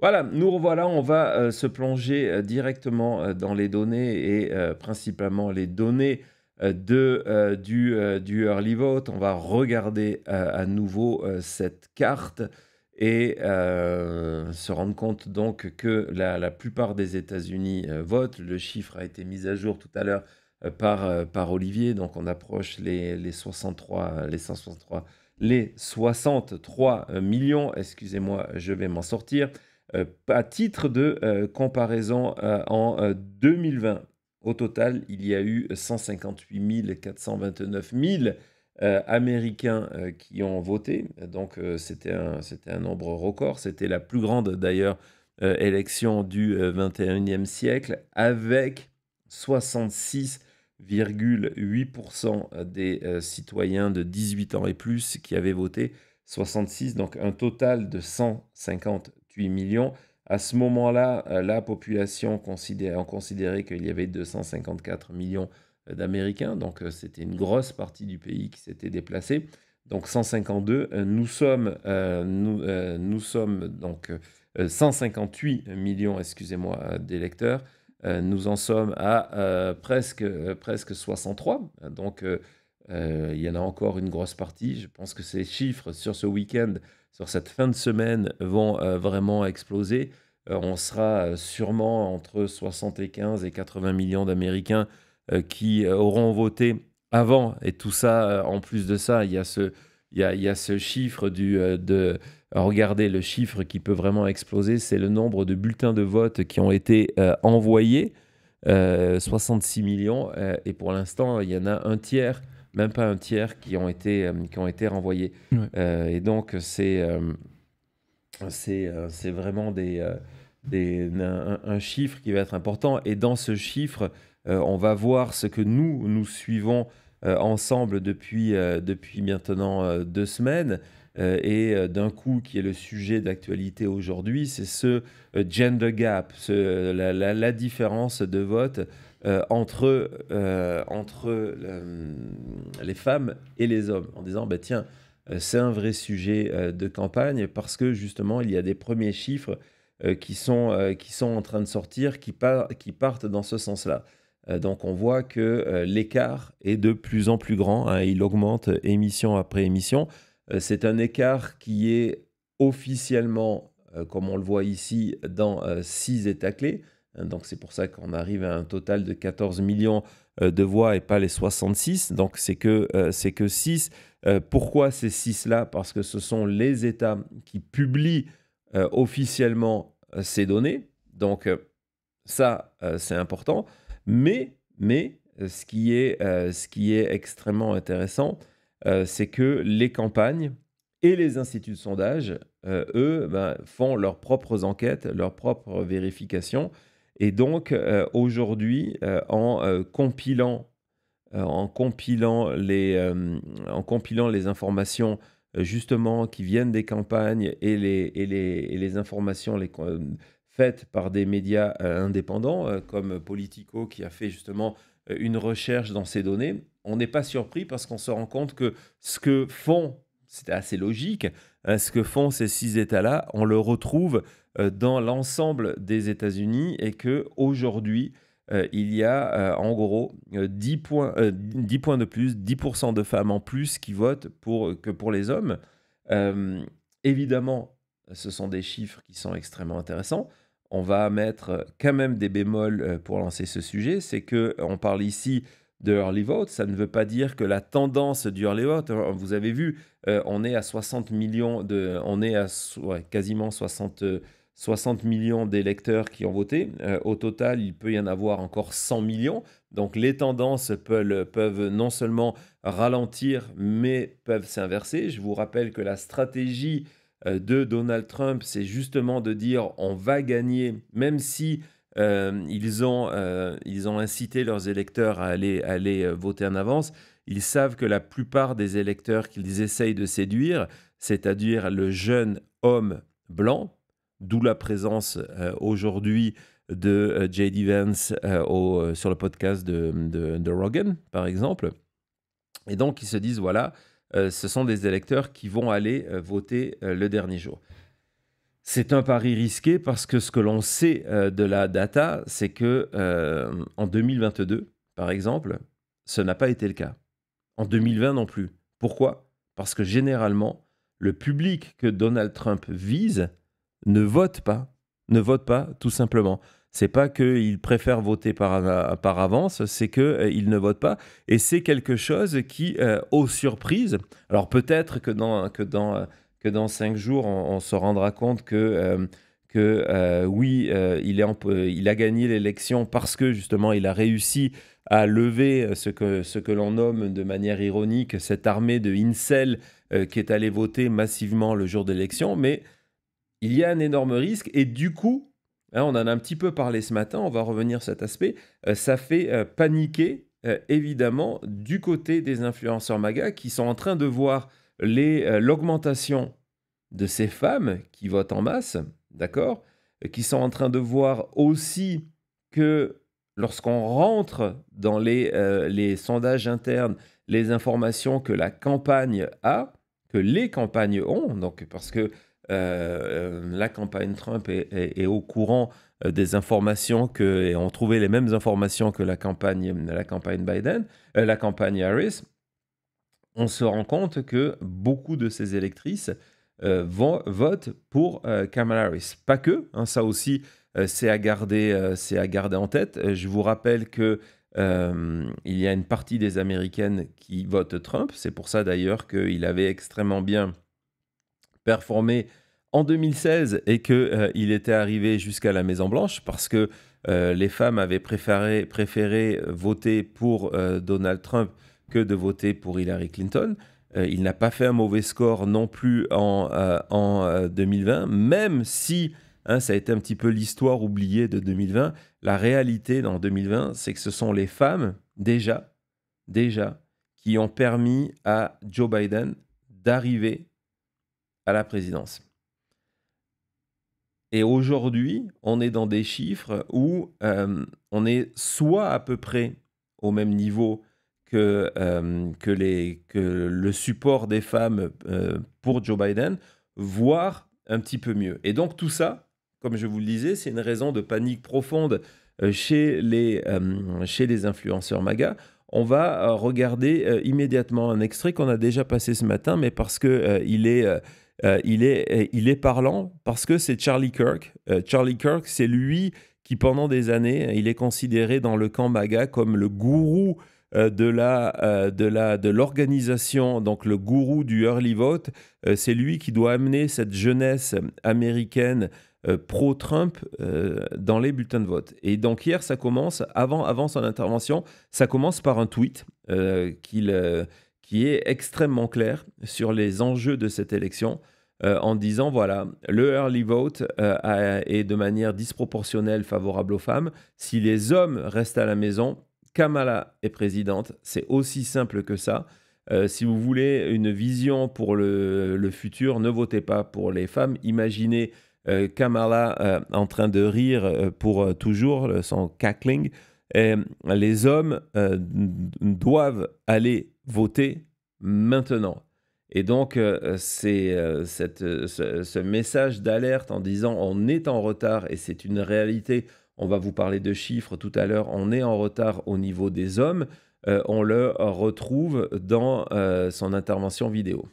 Voilà, nous revoilà, on va euh, se plonger euh, directement euh, dans les données et principalement les données de, du, early vote. On va regarder à nouveau cette carte et se rendre compte donc que la, plupart des États-Unis votent. Le chiffre a été mis à jour tout à l'heure par, par Olivier, donc on approche les, les 63, les les 63 millions. Excusez-moi, je vais m'en sortir. Euh, à titre de euh, comparaison, euh, en 2020, au total, il y a eu 158 429 000 américains qui ont voté. Donc c'était un, un, nombre record. C'était la plus grande d'ailleurs élection du 21e siècle avec 66,8% des citoyens de 18 ans et plus qui avaient voté. 66, donc un total de 150 millions. À ce moment-là, euh, la population considérait, considérait qu'il y avait 254 millions euh, d'Américains, donc euh, c'était une grosse partie du pays qui s'était déplacée. Donc 152, nous sommes, nous, sommes donc 158 millions, excusez-moi, d'électeurs. nous en sommes à presque, presque 63. Donc il y en a encore une grosse partie. Je pense que ces chiffres sur ce week-end sur cette fin de semaine vont euh, vraiment exploser. Euh, on sera euh, sûrement entre 75 et 80 millions d'Américains qui auront voté avant. Et tout ça, en plus de ça, il y a ce, il y a, ce chiffre du, de... Regardez, le chiffre qui peut vraiment exploser, c'est le nombre de bulletins de vote qui ont été envoyés, 66 millions, et pour l'instant, il y en a un tiers même pas un tiers qui ont été, euh, qui ont été renvoyés. Euh, et donc, c'est euh, c'est vraiment des, des un, chiffre qui va être important. Et dans ce chiffre, on va voir ce que nous, nous suivons ensemble depuis, depuis maintenant deux semaines. et d'un coup, qui est le sujet d'actualité aujourd'hui, c'est ce gender gap, ce, la, la, différence de vote euh, entre, euh, entre euh, les femmes et les hommes, en disant, bah, tiens, c'est un vrai sujet de campagne, parce que justement, il y a des premiers chiffres qui, sont, qui sont en train de sortir, qui, qui partent dans ce sens-là. donc on voit que l'écart est de plus en plus grand, hein, il augmente émission après émission. c'est un écart qui est officiellement, comme on le voit ici, dans six états clés. Hein, donc c'est pour ça qu'on arrive à un total de 14 millions euh, de voix et pas les 66. Donc c'est que, euh, c'est que 6. Euh, pourquoi ces 6-là Parce que ce sont les États qui publient officiellement ces données. Donc ça, c'est important. Mais, mais ce, qui est, ce qui est extrêmement intéressant, c'est que les campagnes et les instituts de sondage, eux, ben, font leurs propres enquêtes, leurs propres vérifications. Et donc euh, aujourd'hui, euh, en euh, compilant, en compilant les, en compilant les informations justement qui viennent des campagnes et les, les, informations faites par des médias indépendants comme Politico qui a fait justement une recherche dans ces données, on n'est pas surpris parce qu'on se rend compte que ce que font, c'est assez logique, hein, ce que font ces six États-là, on le retrouve euh, dans l'ensemble des États-Unis et que aujourd'hui euh, il y a euh, en gros 10, points, 10 points de plus, 10% de femmes en plus qui votent pour, que pour les hommes. évidemment, ce sont des chiffres qui sont extrêmement intéressants. On va mettre quand même des bémols pour lancer ce sujet, c'est que on parle ici de early vote, ça ne veut pas dire que la tendance du early vote, hein, vous avez vu, on est à 60 millions de, on est à quasiment 60 60 millions d'électeurs qui ont voté. Euh, au total, il peut y en avoir encore 100 millions. Donc les tendances peuvent, non seulement ralentir, mais peuvent s'inverser. Je vous rappelle que la stratégie euh, de Donald Trump, c'est justement de dire on va gagner, même si euh, ils, ont, ils ont incité leurs électeurs à aller, à aller voter en avance. Ils savent que la plupart des électeurs qu'ils essayent de séduire, c'est-à-dire le jeune homme blanc, d'où la présence euh, aujourd'hui de euh, JD Vance euh, sur le podcast de, de, Rogan, par exemple. Et donc, ils se disent, voilà, ce sont des électeurs qui vont aller voter le dernier jour. C'est un pari risqué parce que ce que l'on sait de la data, c'est que en 2022, par exemple, ce n'a pas été le cas. En 2020 non plus. Pourquoi Parce que généralement, le public que Donald Trump vise ne vote pas. Ne vote pas, tout simplement. C'est pas qu'ils préfèrent voter par, euh, par avance, c'est qu'ils euh, ne votent pas. Et c'est quelque chose qui, euh, aux surprises, alors peut-être que dans, que, dans, que dans cinq jours, on, se rendra compte que, que oui, il, est il a gagné l'élection parce que justement, il a réussi à lever ce que, ce que l'on nomme de manière ironique cette armée de incel qui est allée voter massivement le jour de l'élection, Mais il y a un énorme risque et du coup, hein, on en a un petit peu parlé ce matin, on va revenir sur cet aspect, euh, ça fait euh, paniquer euh, évidemment du côté des influenceurs magas qui sont en train de voir l'augmentation de ces femmes qui votent en masse, d'accord, qui sont en train de voir aussi que lorsqu'on rentre dans les, les sondages internes, les informations que la campagne a, que les campagnes ont, donc parce que euh, euh, la campagne Trump est, au courant euh, des informations que, et ont trouvé les mêmes informations que la campagne, la campagne Biden, la campagne Harris, on se rend compte que beaucoup de ces électrices vont, votent pour Kamala Harris. Pas que, hein, ça aussi, c'est à, garder, c'est à garder en tête. Je vous rappelle que il y a une partie des Américaines qui votent Trump. C'est pour ça d'ailleurs qu'il avait extrêmement bien performé en 2016 et qu'il euh, il était arrivé jusqu'à la Maison Blanche parce que euh, les femmes avaient préféré, préféré voter pour euh, Donald Trump que de voter pour Hillary Clinton. il n'a pas fait un mauvais score non plus en, 2020, même si hein, ça a été un petit peu l'histoire oubliée de 2020. La réalité dans 2020, c'est que ce sont les femmes déjà, déjà, qui ont permis à Joe Biden d'arriver à la présidence. Et aujourd'hui, on est dans des chiffres où euh, on est soit à peu près au même niveau que, euh, que, les, que le support des femmes euh, pour Joe Biden, voire un petit peu mieux. Et donc tout ça, comme je vous le disais, c'est une raison de panique profonde chez les, chez les influenceurs MAGA. On va regarder immédiatement un extrait qu'on a déjà passé ce matin, mais parce qu'il il est euh, il, est, euh, il est parlant parce que c'est Charlie Kirk. Euh, Charlie Kirk, c'est lui qui, pendant des années, il est considéré dans le camp MAGA comme le gourou de la de la de l'organisation donc le gourou du early vote c'est lui qui doit amener cette jeunesse américaine pro Trump dans les bulletins de vote et donc hier ça commence avant avant son intervention ça commence par un tweet qu'il qui est extrêmement clair sur les enjeux de cette élection euh, en disant voilà, le early vote euh, est de manière disproportionnelle favorable aux femmes. Si les hommes restent à la maison, Kamala est présidente. C'est aussi simple que ça. Euh, si vous voulez une vision pour le, futur, ne votez pas pour les femmes. Imaginez Kamala en train de rire pour toujours, son cackling. Euh, les hommes euh, doivent aller voter maintenant. Et donc, euh, c'est ce, message d'alerte en disant on est en retard et c'est une réalité. On va vous parler de chiffres tout à l'heure. On est en retard au niveau des hommes. on le retrouve dans son intervention vidéo.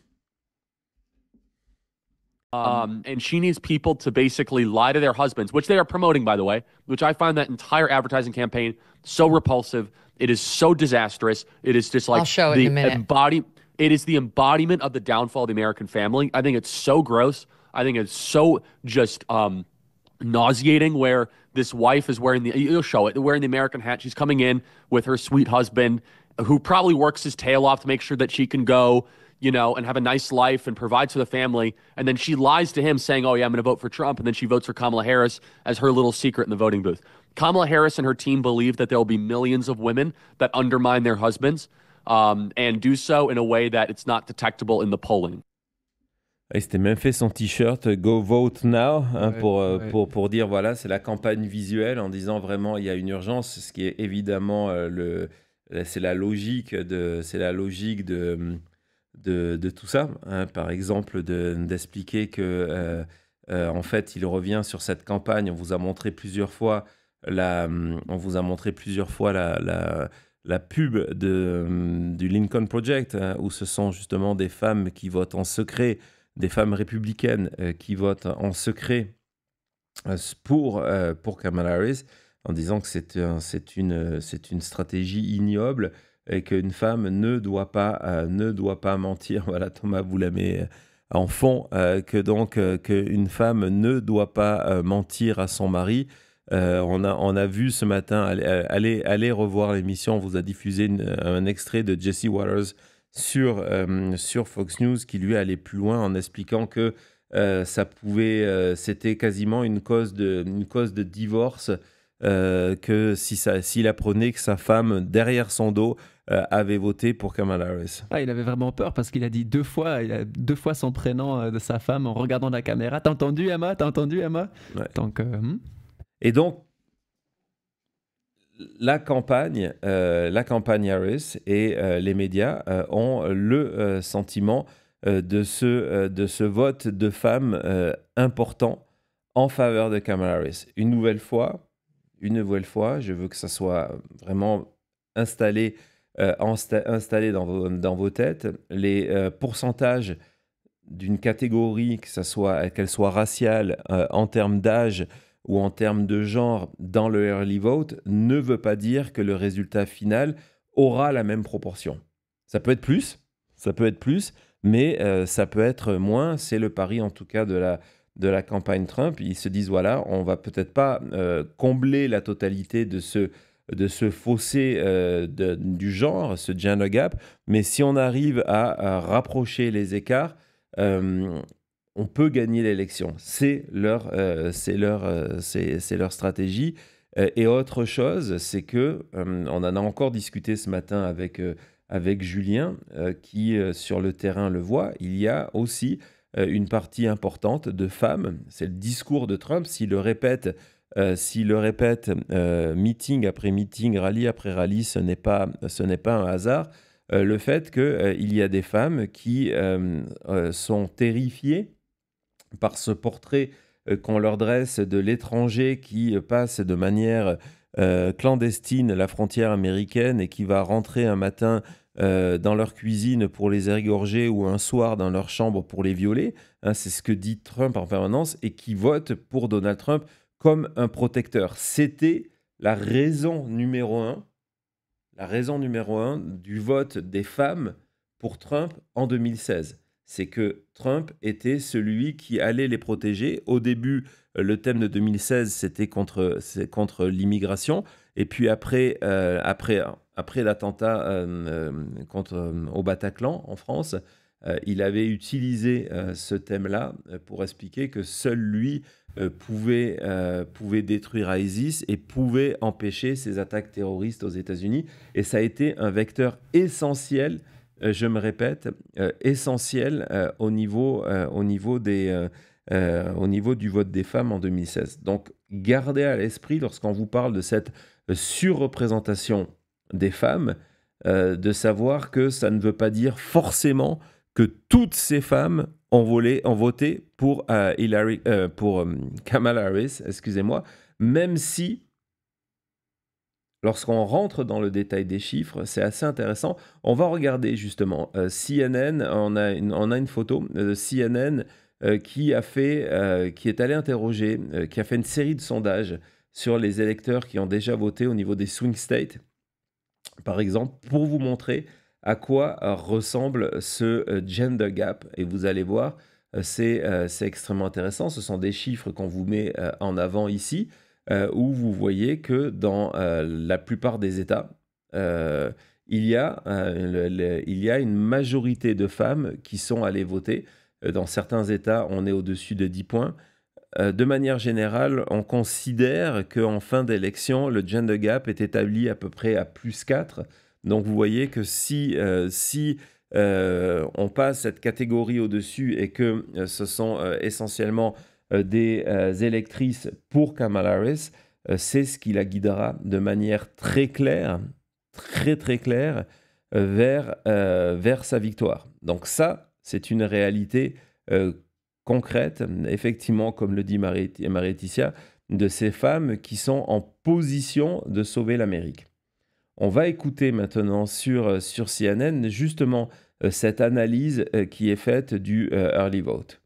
Um, um, and she needs people to basically lie to their husbands, which they are promoting, by the way, which I find that entire advertising campaign so repulsive. It is so disastrous. It is just like I'll show it in a minute. embody. It is the embodiment of the downfall of the American family. I think it's so gross. I think it's so just um, nauseating. Where this wife is wearing the you'll show it wearing the American hat. She's coming in with her sweet husband, who probably works his tail off to make sure that she can go you know, and have a nice life and provide for the family. And then she lies to him saying, oh, yeah, I'm going to vote for Trump. And then she votes for Kamala Harris as her little secret in the voting booth. Kamala Harris and her team believe that there will be millions of women that undermine their husbands um, and do so in a way that it's not detectable in the polling. Ah, il s'était même fait son t-shirt euh, Go Vote Now hein, euh, pour, pour, dire voilà, c'est la campagne visuelle en disant vraiment il y a une urgence, ce qui est évidemment euh, le, c'est la logique de, c'est la logique de hum, de, tout ça. Hein. par exemple, d'expliquer que euh, euh, en fait, il revient sur cette campagne. On vous a montré plusieurs fois la, on vous a montré plusieurs fois la, la, pub du Lincoln Project, hein, où ce sont justement des femmes qui votent en secret, des femmes républicaines euh, qui votent en secret pour, pour Kamala Harris, en disant que c'est une stratégie ignoble et qu'une femme ne doit pas, euh, ne doit pas mentir. Voilà, Thomas Boulamet euh, en fond euh, que donc qu'une femme ne doit pas mentir à son mari. on, a, on a vu ce matin, allez, allez, revoir l'émission, on vous a diffusé un extrait de Jesse Waters sur, sur Fox News qui lui allait plus loin en expliquant que ça pouvait, c'était quasiment une cause de, une cause de divorce euh, que si s'il apprenait que sa femme, derrière son dos, euh, avait voté pour Kamala Harris. Ah, il avait vraiment peur parce qu'il a dit deux fois, il a deux fois son prénom euh, de sa femme en regardant la caméra. T'as entendu Emma T'as entendu Emma donc, hmm. Et donc, la campagne, la campagne Harris et les médias ont le sentiment de, ce, de ce vote de femmes important en faveur de Kamala Harris. Une nouvelle fois, une nouvelle fois. Je veux que ça soit vraiment installé, euh, installé dans vos, dans vos têtes. Les euh, pourcentages d'une catégorie, que soit qu'elle soit raciale, euh, en termes d'âge ou en termes de genre, dans le early vote, ne veut pas dire que le résultat final aura la même proportion. Ça peut être plus, ça peut être plus, mais ça peut être moins. C'est le pari en tout cas de la de la campagne Trump, ils se disent voilà, on va peut-être pas euh, combler la totalité de ce de ce fossé euh, du genre, ce gender gap, mais si on arrive à, rapprocher les écarts, euh, on peut gagner l'élection. C'est leur, c'est leur, c'est leur stratégie. et autre chose, c'est que on en a encore discuté ce matin avec avec Julien, qui sur le terrain le voit. Il y a aussi euh, une partie importante de femmes. C'est le discours de Trump. S'il le répète, euh, s'il le répète euh, meeting après meeting, rallye après rallye, ce n'est pas, pas un hasard. le fait qu'il y a des femmes qui sont terrifiées par ce portrait qu'on leur dresse de l'étranger qui passe de manière clandestine la frontière américaine et qui va rentrer un matin euh, dans leur cuisine pour les égorger ou un soir dans leur chambre pour les violer. Hein, c'est ce que dit Trump en permanence et qui vote pour Donald Trump comme un protecteur. C'était la raison numéro un, la raison numéro un du vote des femmes pour Trump en 2016 c'est que Trump était celui qui allait les protéger. Au début, le thème de 2016, c'était contre, contre l'immigration. Et puis après, euh, après après l'attentat euh, euh, contre, euh, au Bataclan en France, il avait utilisé ce thème-là pour expliquer que seul lui pouvait, pouvait détruire ISIS et pouvait empêcher ces attaques terroristes aux États-Unis. Et ça a été un vecteur essentiel je me répète, essentiel au, niveau, au, niveau des, au niveau du vote des femmes en 2016. Donc, gardez à l'esprit, lorsqu'on vous parle de cette surreprésentation des femmes, euh, de savoir que ça ne veut pas dire forcément que toutes ces femmes ont, volé, ont voté pour, euh, Hillary, euh, pour Kamala Harris, excusez-moi, même si, lorsqu'on rentre dans le détail des chiffres, c'est assez intéressant. On va regarder justement CNN, on a, une, on a une photo de CNN qui a fait, qui est allé interroger, qui a fait une série de sondages sur les électeurs qui ont déjà voté au niveau des swing states par exemple, pour vous montrer à quoi euh, ressemble ce euh, gender gap. Et vous allez voir, euh, c'est extrêmement intéressant. Ce sont des chiffres qu'on vous met en avant ici, où vous voyez que dans la plupart des États, il y, a, il y a une majorité de femmes qui sont allées voter. Dans certains États, on est au-dessus de 10 points. Euh, de manière générale, on considère qu'en fin d'élection, le gender gap est établi à peu près à plus 4. Donc vous voyez que si, euh, si euh, on passe cette catégorie au-dessus et que ce sont essentiellement des électrices pour Kamala Harris, c'est ce qui la guidera de manière très claire, très très claire, vers, vers sa victoire. Donc ça, c'est une réalité concrète, effectivement, comme le dit marie titia de ces femmes qui sont en position de sauver l'Amérique. On va écouter maintenant sur, euh, sur CNN justement euh, cette analyse euh, qui est faite du early vote.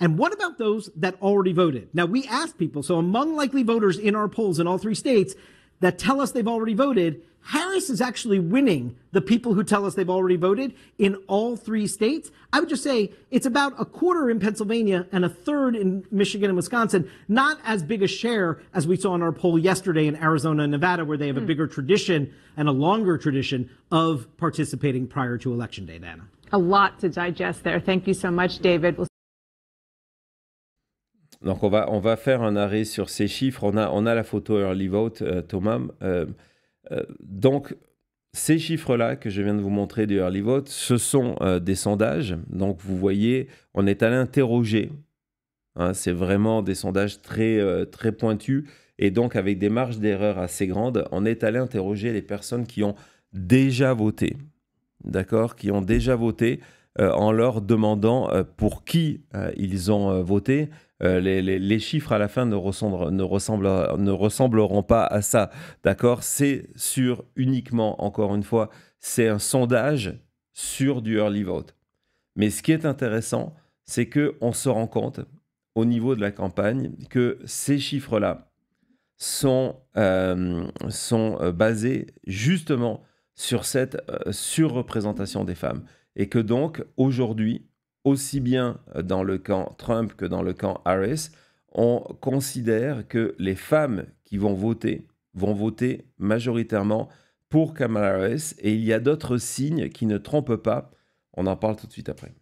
And what about those that already voted? Now, we asked people, so among likely voters in our polls in all three states that tell us they've already voted, Harris is actually winning the people who tell us they've already voted in all three states. I would just say it's about a quarter in Pennsylvania and a third in Michigan and Wisconsin, not as big a share as we saw in our poll yesterday in Arizona and Nevada, where they have a hmm. bigger tradition and a longer tradition of participating prior to election day, Dana. A lot to digest there. Thank you so much, David. We'll Donc on va, on va faire un arrêt sur ces chiffres. On a, on a la photo early vote, euh, Thomas. Euh, Euh, donc, ces chiffres-là que je viens de vous montrer du early vote, ce sont euh, des sondages. Donc vous voyez, on est allé interroger. Hein, c'est vraiment des sondages très, euh, très pointus et donc avec des marges d'erreur assez grandes. On est allé interroger les personnes qui ont déjà voté. D'accord Qui ont déjà voté en leur demandant pour qui ils ont voté. Euh, les, chiffres à la fin ne, ne, ressembleront pas à ça. D'accord C'est sur uniquement, encore une fois, c'est un sondage sur du early vote. Mais ce qui est intéressant, c'est que on se rend compte au niveau de la campagne que ces chiffres-là sont, euh, sont euh, basés justement sur cette surreprésentation des femmes. Et que donc, aujourd'hui, aussi bien dans le camp Trump que dans le camp Harris, on considère que les femmes qui vont voter vont voter majoritairement pour Kamala Harris et il y a d'autres signes qui ne trompent pas. On en parle tout de suite après.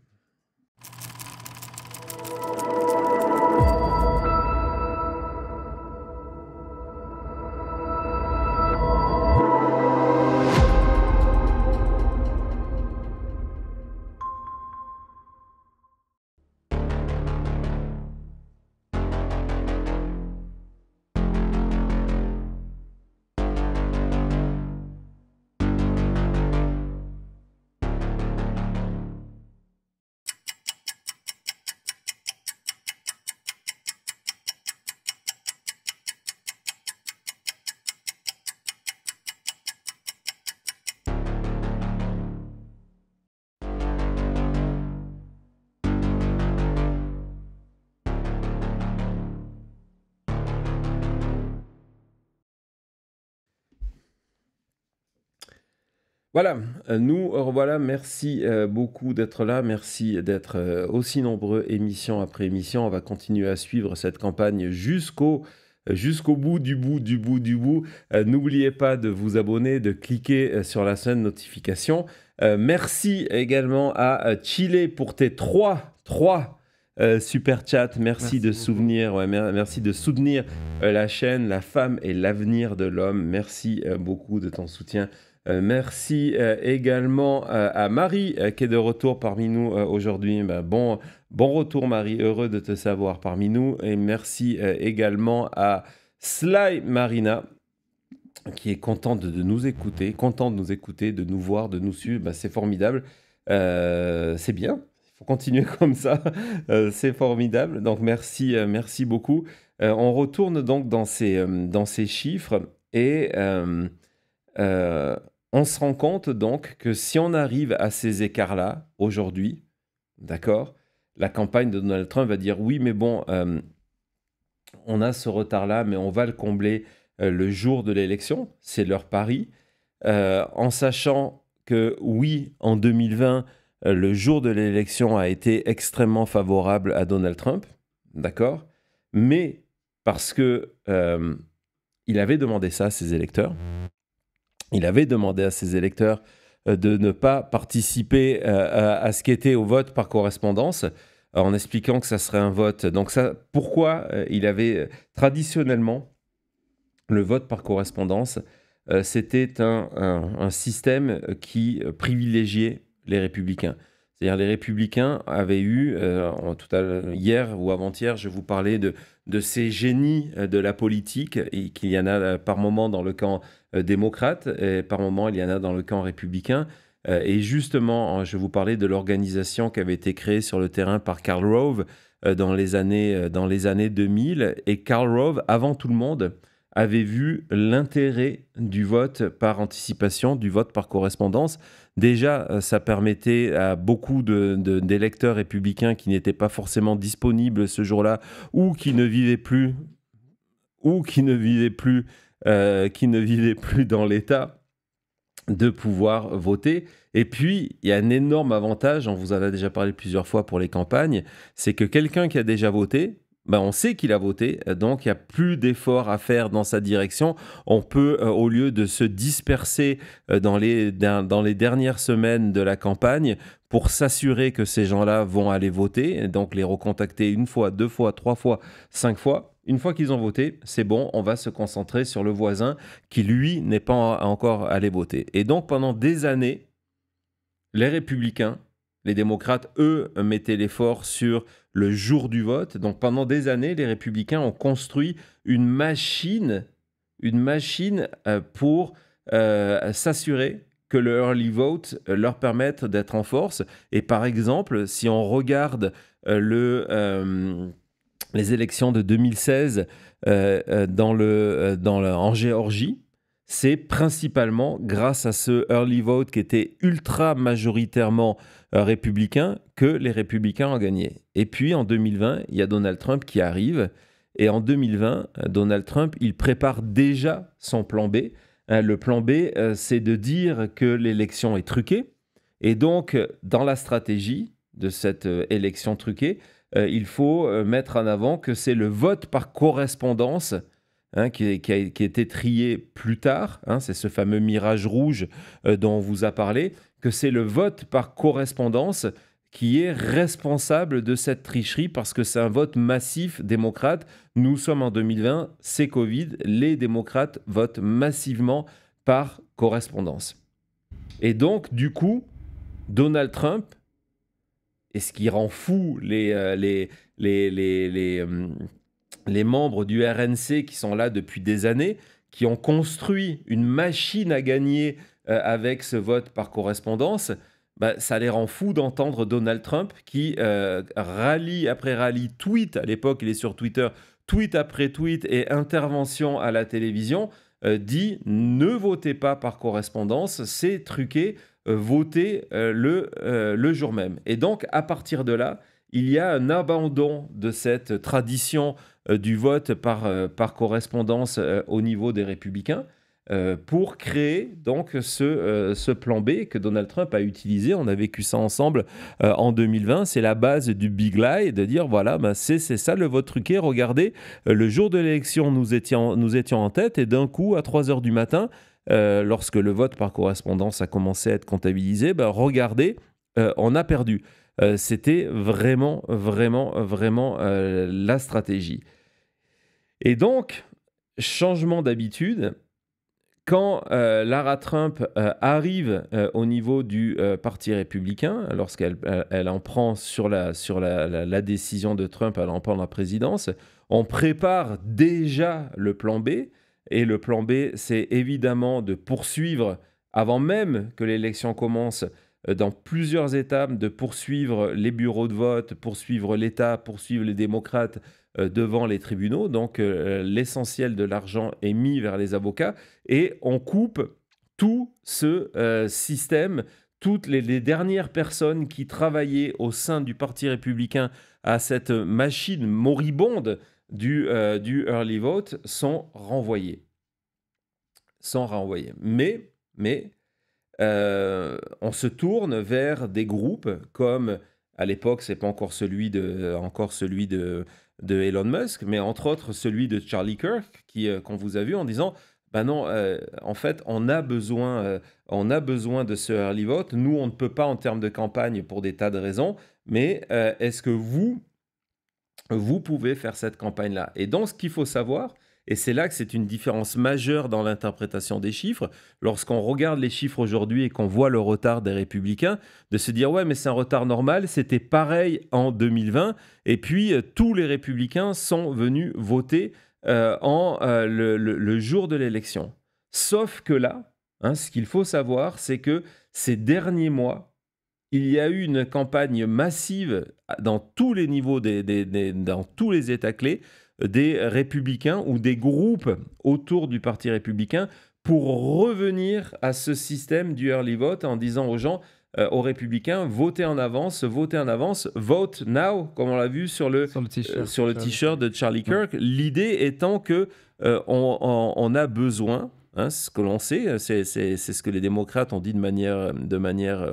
Voilà, euh, nous revoilà. Euh, merci euh, beaucoup d'être là. Merci d'être aussi nombreux, émission après émission. On va continuer à suivre cette campagne jusqu'au jusqu'au bout du bout du bout du bout. N'oubliez pas de vous abonner, de cliquer sur la seule notification. merci également à Chile pour tes trois, trois super chats. Merci, de souvenir, merci de soutenir la chaîne, la femme et l'avenir de l'homme. Merci beaucoup de ton soutien. Euh, merci euh, également euh, à Marie qui est de retour parmi nous aujourd'hui. Bah, bon, bon retour Marie, heureux de te savoir parmi nous. Et merci également à Sly Marina qui est contente de nous écouter, contente de nous écouter, de nous voir, de nous suivre. Bah, c'est formidable. c'est bien. Il faut continuer comme ça. c'est formidable. Donc merci, merci beaucoup. on retourne donc dans ces, dans ces chiffres et... On se rend compte donc que si on arrive à ces écarts-là aujourd'hui, d'accord, la campagne de Donald Trump va dire oui, mais bon, euh, on a ce retard-là, mais on va le combler euh, le jour de l'élection, c'est leur pari, euh, en sachant que oui, en 2020, le jour de l'élection a été extrêmement favorable à Donald Trump, d'accord, mais parce que il avait demandé ça à ses électeurs, il avait demandé à ses électeurs euh, de ne pas participer euh, à ce qui était au vote par correspondance en expliquant que ça serait un vote. Donc ça, pourquoi euh, il avait traditionnellement le vote par correspondance C'était un, système qui privilégiait les républicains. C'est-à-dire les républicains avaient eu, tout hier ou avant-hier, je vous parlais de, de ces génies de la politique, et qu'il y en a par moment dans le camp euh, démocrate, et par moment, il y en a dans le camp républicain. Euh, et justement, hein, je vous parlais de l'organisation qui avait été créée sur le terrain par Karl Rove euh, dans les années, 2000. Et Karl Rove, avant tout le monde, avait vu l'intérêt du vote par anticipation, du vote par correspondance. Déjà, ça permettait à beaucoup d'électeurs républicains qui n'étaient pas forcément disponibles ce jour-là ou qui ne vivaient plus ou qui ne vivaient plus euh, qui ne vivaient plus dans l'État de pouvoir voter. Et puis, il y a un énorme avantage, on vous en a déjà parlé plusieurs fois pour les campagnes, c'est que quelqu'un qui a déjà voté, ben on sait qu'il a voté, donc il n'y a plus d'efforts à faire dans sa direction. On peut, euh, au lieu de se disperser euh, dans, les, dans les dernières semaines de la campagne, pour s'assurer que ces gens-là vont aller voter, donc les recontacter une fois, deux fois, trois fois, cinq fois, une fois qu'ils ont voté, c'est bon, on va se concentrer sur le voisin qui, lui, n'est pas encore allé voter. Et donc, pendant des années, les républicains, les démocrates, eux, mettaient l'effort sur le jour du vote. Donc, pendant des années, les républicains ont construit une machine, une machine euh, pour euh, s'assurer que le early vote euh, leur permette d'être en force. Et par exemple, si on regarde le les élections de 2016 euh, euh, dans le, euh, dans en Géorgie, c'est principalement grâce à ce early vote qui était ultra majoritairement républicain que les républicains ont gagné. Et puis en 2020, il y a Donald Trump qui arrive. Et en 2020, Donald Trump, il prépare déjà son plan B. Le plan B, c'est de dire que l'élection est truquée. Et donc, dans la stratégie de cette élection truquée, euh, il faut euh, mettre en avant que c'est le vote par correspondance hein, qui, a, été trié plus tard, hein, c'est ce fameux mirage rouge euh, dont on vous a parlé, que c'est le vote par correspondance qui est responsable de cette tricherie parce que c'est un vote massif démocrate. Nous sommes en 2020, c'est Covid, les démocrates votent massivement par correspondance. Et donc, du coup, Donald Trump et ce qui rend fou les, euh, les, les, les, les euh, membres du RNC qui sont là depuis des années, qui ont construit une machine à gagner euh, avec ce vote par correspondance, bah, ça les rend fous d'entendre Donald Trump qui rallye après rallye, tweet, à l'époque il est sur Twitter, tweet après tweet et intervention à la télévision, dit ne votez pas par correspondance, c'est truqué, euh, voter euh, le, euh, le jour même. Et donc, à partir de là, il y a un abandon de cette tradition du vote par, par correspondance au niveau des républicains pour créer donc ce, ce, plan B que Donald Trump a utilisé. On a vécu ça ensemble en 2020. C'est la base du big lie, de dire voilà, ben c'est ça le vote truqué. Regardez, le jour de l'élection, nous étions, nous étions en tête et d'un coup, à 3 heures du matin, euh, lorsque le vote par correspondance a commencé à être comptabilisé, bah, regardez, euh, on a perdu. Euh, c'était vraiment, vraiment, vraiment la stratégie. Et donc, changement d'habitude, quand Lara Trump arrive au niveau du Parti républicain, lorsqu'elle elle en prend sur, la, sur la décision de Trump, elle en prend la présidence, on prépare déjà le plan B et le plan B, c'est évidemment de poursuivre, avant même que l'élection commence, euh, dans plusieurs étapes, de poursuivre les bureaux de vote, poursuivre l'État, poursuivre les démocrates euh, devant les tribunaux. Donc euh, l'essentiel de l'argent est mis vers les avocats et on coupe tout ce système, toutes les, dernières personnes qui travaillaient au sein du Parti républicain à cette machine moribonde du, euh, du early vote sont renvoyés. Sont renvoyés. Mais, mais euh, on se tourne vers des groupes comme à l'époque, ce n'est pas encore celui de, encore celui de, de Elon Musk, mais entre autres celui de Charlie Kirk, qui euh, qu'on vous a vu en disant, ben non, en fait, on a besoin, on a besoin de ce early vote. Nous, on ne peut pas en termes de campagne pour des tas de raisons, mais est-ce que vous, vous pouvez faire cette campagne-là. Et donc, ce qu'il faut savoir, et c'est là que c'est une différence majeure dans l'interprétation des chiffres, lorsqu'on regarde les chiffres aujourd'hui et qu'on voit le retard des républicains, de se dire ouais mais c'est un retard normal, c'était pareil en 2020, et puis euh, tous les républicains sont venus voter euh, en euh, le, jour de l'élection. Sauf que là, hein, ce qu'il faut savoir, c'est que ces derniers mois, il y a eu une campagne massive dans tous les niveaux, des, dans tous les États clés, euh, des républicains ou des groupes autour du Parti républicain pour revenir à ce système du early vote en disant aux gens, euh, aux républicains, votez en avance, votez en avance, vote now, comme on l'a vu sur le, sur le euh, t-shirt de Charlie Kirk. L'idée étant que on, a besoin, hein, ce que l'on sait, c'est ce que les démocrates ont dit de manière, de manière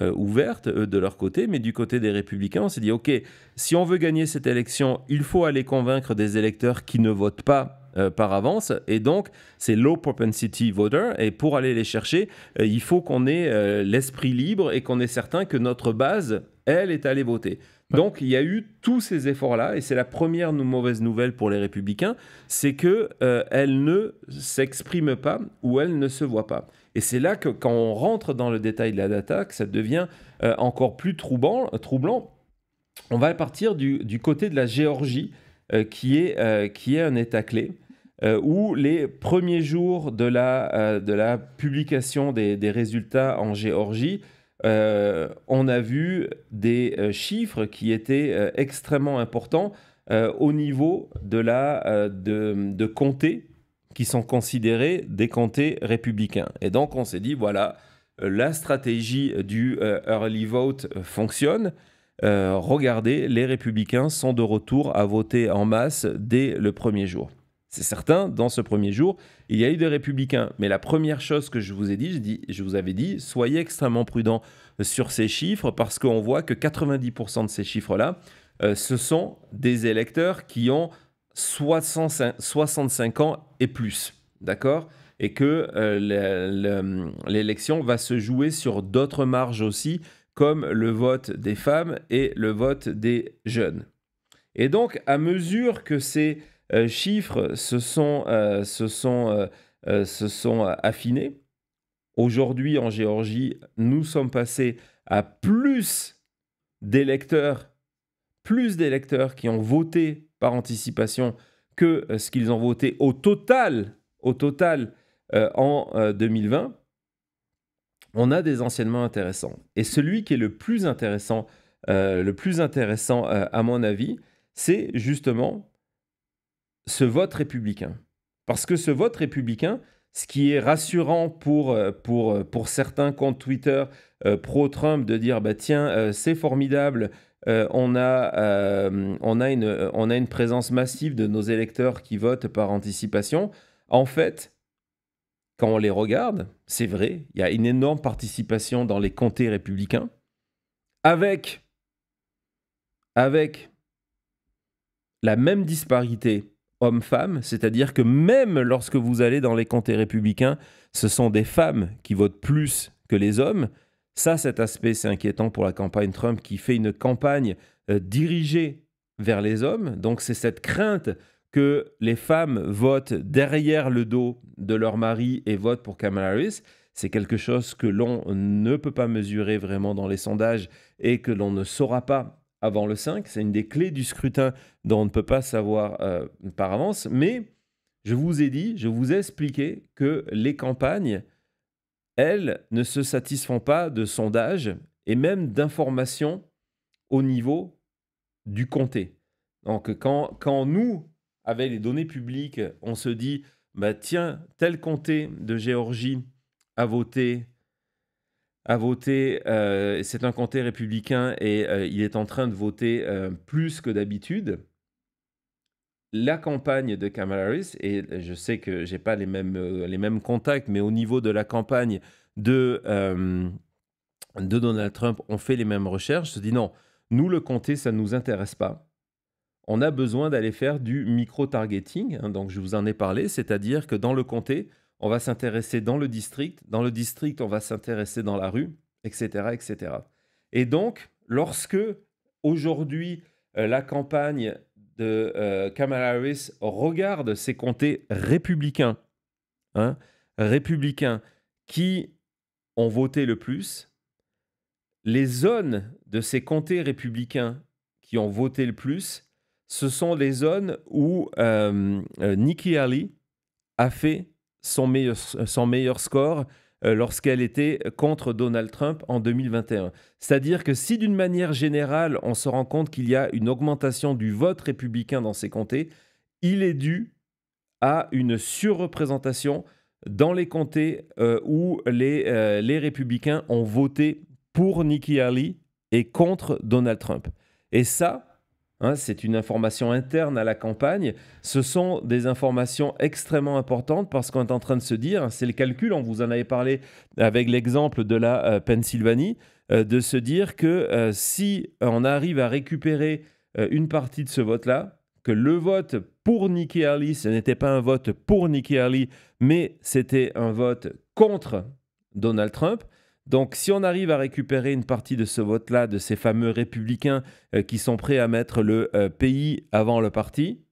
euh, ouvertes ouverte euh, de leur côté, mais du côté des républicains, on s'est dit, OK, si on veut gagner cette élection, il faut aller convaincre des électeurs qui ne votent pas. Euh, par avance et donc c'est low propensity voter et pour aller les chercher il faut qu'on ait l'esprit libre et qu'on est certain que notre base elle est allée voter donc il y a eu tous ces efforts-là, et c'est la première mauvaise nouvelle pour les républicains, c'est que elle ne s'exprime pas ou elle ne se voit pas. Et c'est là que quand on rentre dans le détail de la data, que ça devient euh, encore plus troublant, euh, troublant. On va partir du, côté de la Géorgie, euh, qui, est, qui est un État clé. où les premiers jours de la, de la publication des, résultats en Géorgie, on a vu des chiffres qui étaient extrêmement importants au niveau de la de, de comté qui sont considérés des comtés républicains. Et donc on s'est dit, voilà, euh, la stratégie du euh, early vote fonctionne. Euh, regardez, les républicains sont de retour à voter en masse dès le premier jour. C'est certain, dans ce premier jour, il y a eu des républicains. Mais la première chose que je vous ai dit, je, dis, je vous avais dit, soyez extrêmement prudents sur ces chiffres parce qu'on voit que 90% de ces chiffres-là, ce sont des électeurs qui ont 65 ans et plus, d'accord Et que euh, l'élection va se jouer sur d'autres marges aussi, comme le vote des femmes et le vote des jeunes. Et donc, à mesure que ces euh, chiffres se sont, sont, euh, se sont affinés, aujourd'hui en Géorgie, nous sommes passés à plus d'électeurs, plus d'électeurs qui ont voté par anticipation que euh, ce qu'ils ont voté au total, au total euh, en 2020, euh, on a des enseignements intéressants. Et celui qui est le plus intéressant, le plus intéressant à mon avis, c'est justement ce vote républicain. Parce que ce vote républicain, ce qui est rassurant pour, pour, pour certains comptes Twitter pro-Trump de dire bah, tiens, c'est formidable, euh, euh, euh, on, a, une, présence massive de nos électeurs qui votent par anticipation. En fait, quand on les regarde, c'est vrai, il y a une énorme participation dans les comtés républicains, avec, avec la même disparité hommes-femmes, c'est-à-dire que même lorsque vous allez dans les comtés républicains, ce sont des femmes qui votent plus que les hommes, ça, cet aspect, c'est inquiétant pour la campagne Trump qui fait une campagne euh, dirigée vers les hommes. Donc c'est cette crainte que les femmes votent derrière le dos de leur mari et votent pour Kamala Harris. C'est quelque chose que l'on ne peut pas mesurer vraiment dans les sondages et que l'on ne saura pas avant le 5. C'est une des clés du scrutin dont on ne peut pas savoir euh, par avance. Mais je vous ai dit, je vous ai expliqué que les campagnes elles, ne se satisfont pas de sondages et même d'informations au niveau du comté. Donc quand, nous, avec les données publiques, on se dit, bah, tiens, tel comté de Géorgie a voté, a voté euh, c'est un comté républicain et euh, il est en train de voter euh, plus que d'habitude, la campagne de Kamala Harris, et je sais que je n'ai pas les mêmes, euh, les mêmes contacts, mais au niveau de la campagne de, euh, de Donald Trump, on fait les mêmes recherches, se dit non, nous le comté, ça ne nous intéresse pas. On a besoin d'aller faire du micro-targeting, hein, donc je vous en ai parlé, c'est-à-dire que dans le comté, on va s'intéresser dans le district, dans le district, on va s'intéresser dans la rue, etc., etc. Et donc, lorsque aujourd'hui euh, la campagne de euh, Kamala Harris regarde ces comtés républicains, hein, républicains qui ont voté le plus, les zones de ces comtés républicains qui ont voté le plus, ce sont les zones où euh, euh, Nikki Haley a fait son meilleur, son meilleur score euh, lorsqu'elle était contre Donald Trump en 2021. C'est-à-dire que si d'une manière générale, on se rend compte qu'il y a une augmentation du vote républicain dans ces comtés, il est dû à une surreprésentation dans les comtés euh, où les, euh, les républicains ont voté pour Nikki Haley et contre Donald Trump. Et ça, Hein, c'est une information interne à la campagne. Ce sont des informations extrêmement importantes parce qu'on est en train de se dire, c'est le calcul, on vous en avait parlé avec l'exemple de la euh, Pennsylvanie, euh, de se dire que euh, si on arrive à récupérer une partie de ce vote-là, que le vote pour Nikki Haley, ce n'était pas un vote pour Nikki Haley, mais c'était un vote contre Donald Trump, donc si on arrive à récupérer une partie de ce vote-là, de ces fameux républicains euh, qui sont prêts à mettre le euh, pays avant le parti,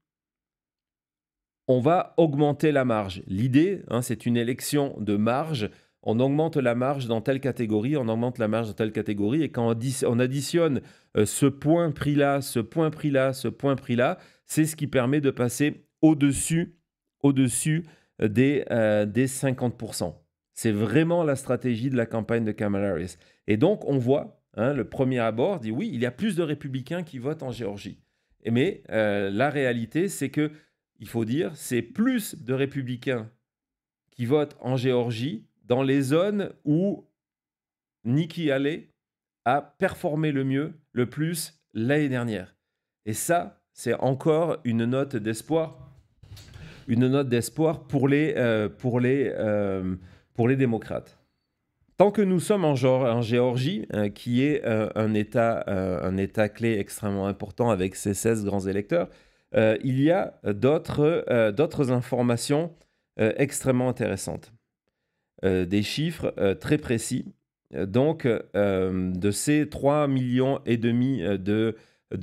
on va augmenter la marge. L'idée, hein, c'est une élection de marge. On augmente la marge dans telle catégorie, on augmente la marge dans telle catégorie, et quand on, additionne euh, ce point prix là, ce point prix là, ce point prix là, c'est ce qui permet de passer au-dessus, au-dessus des 50%. C'est vraiment la stratégie de la campagne de Kamala Harris. Et donc, on voit, hein, le premier abord dit oui, il y a plus de républicains qui votent en Géorgie. Mais euh, la réalité, c'est que, il faut dire, c'est plus de républicains qui votent en Géorgie dans les zones où Nikki Haley a performé le mieux, le plus l'année dernière. Et ça, c'est encore une note d'espoir, une note d'espoir pour les, euh, pour les, euh, pour les démocrates. Tant que nous sommes en, en Géorgie, euh, qui est euh, un, état, euh, un État clé extrêmement important avec ses 16 grands électeurs, il y a d'autres informations extrêmement intéressantes. des chiffres très précis. Donc, de ces 3,5 millions et demi de,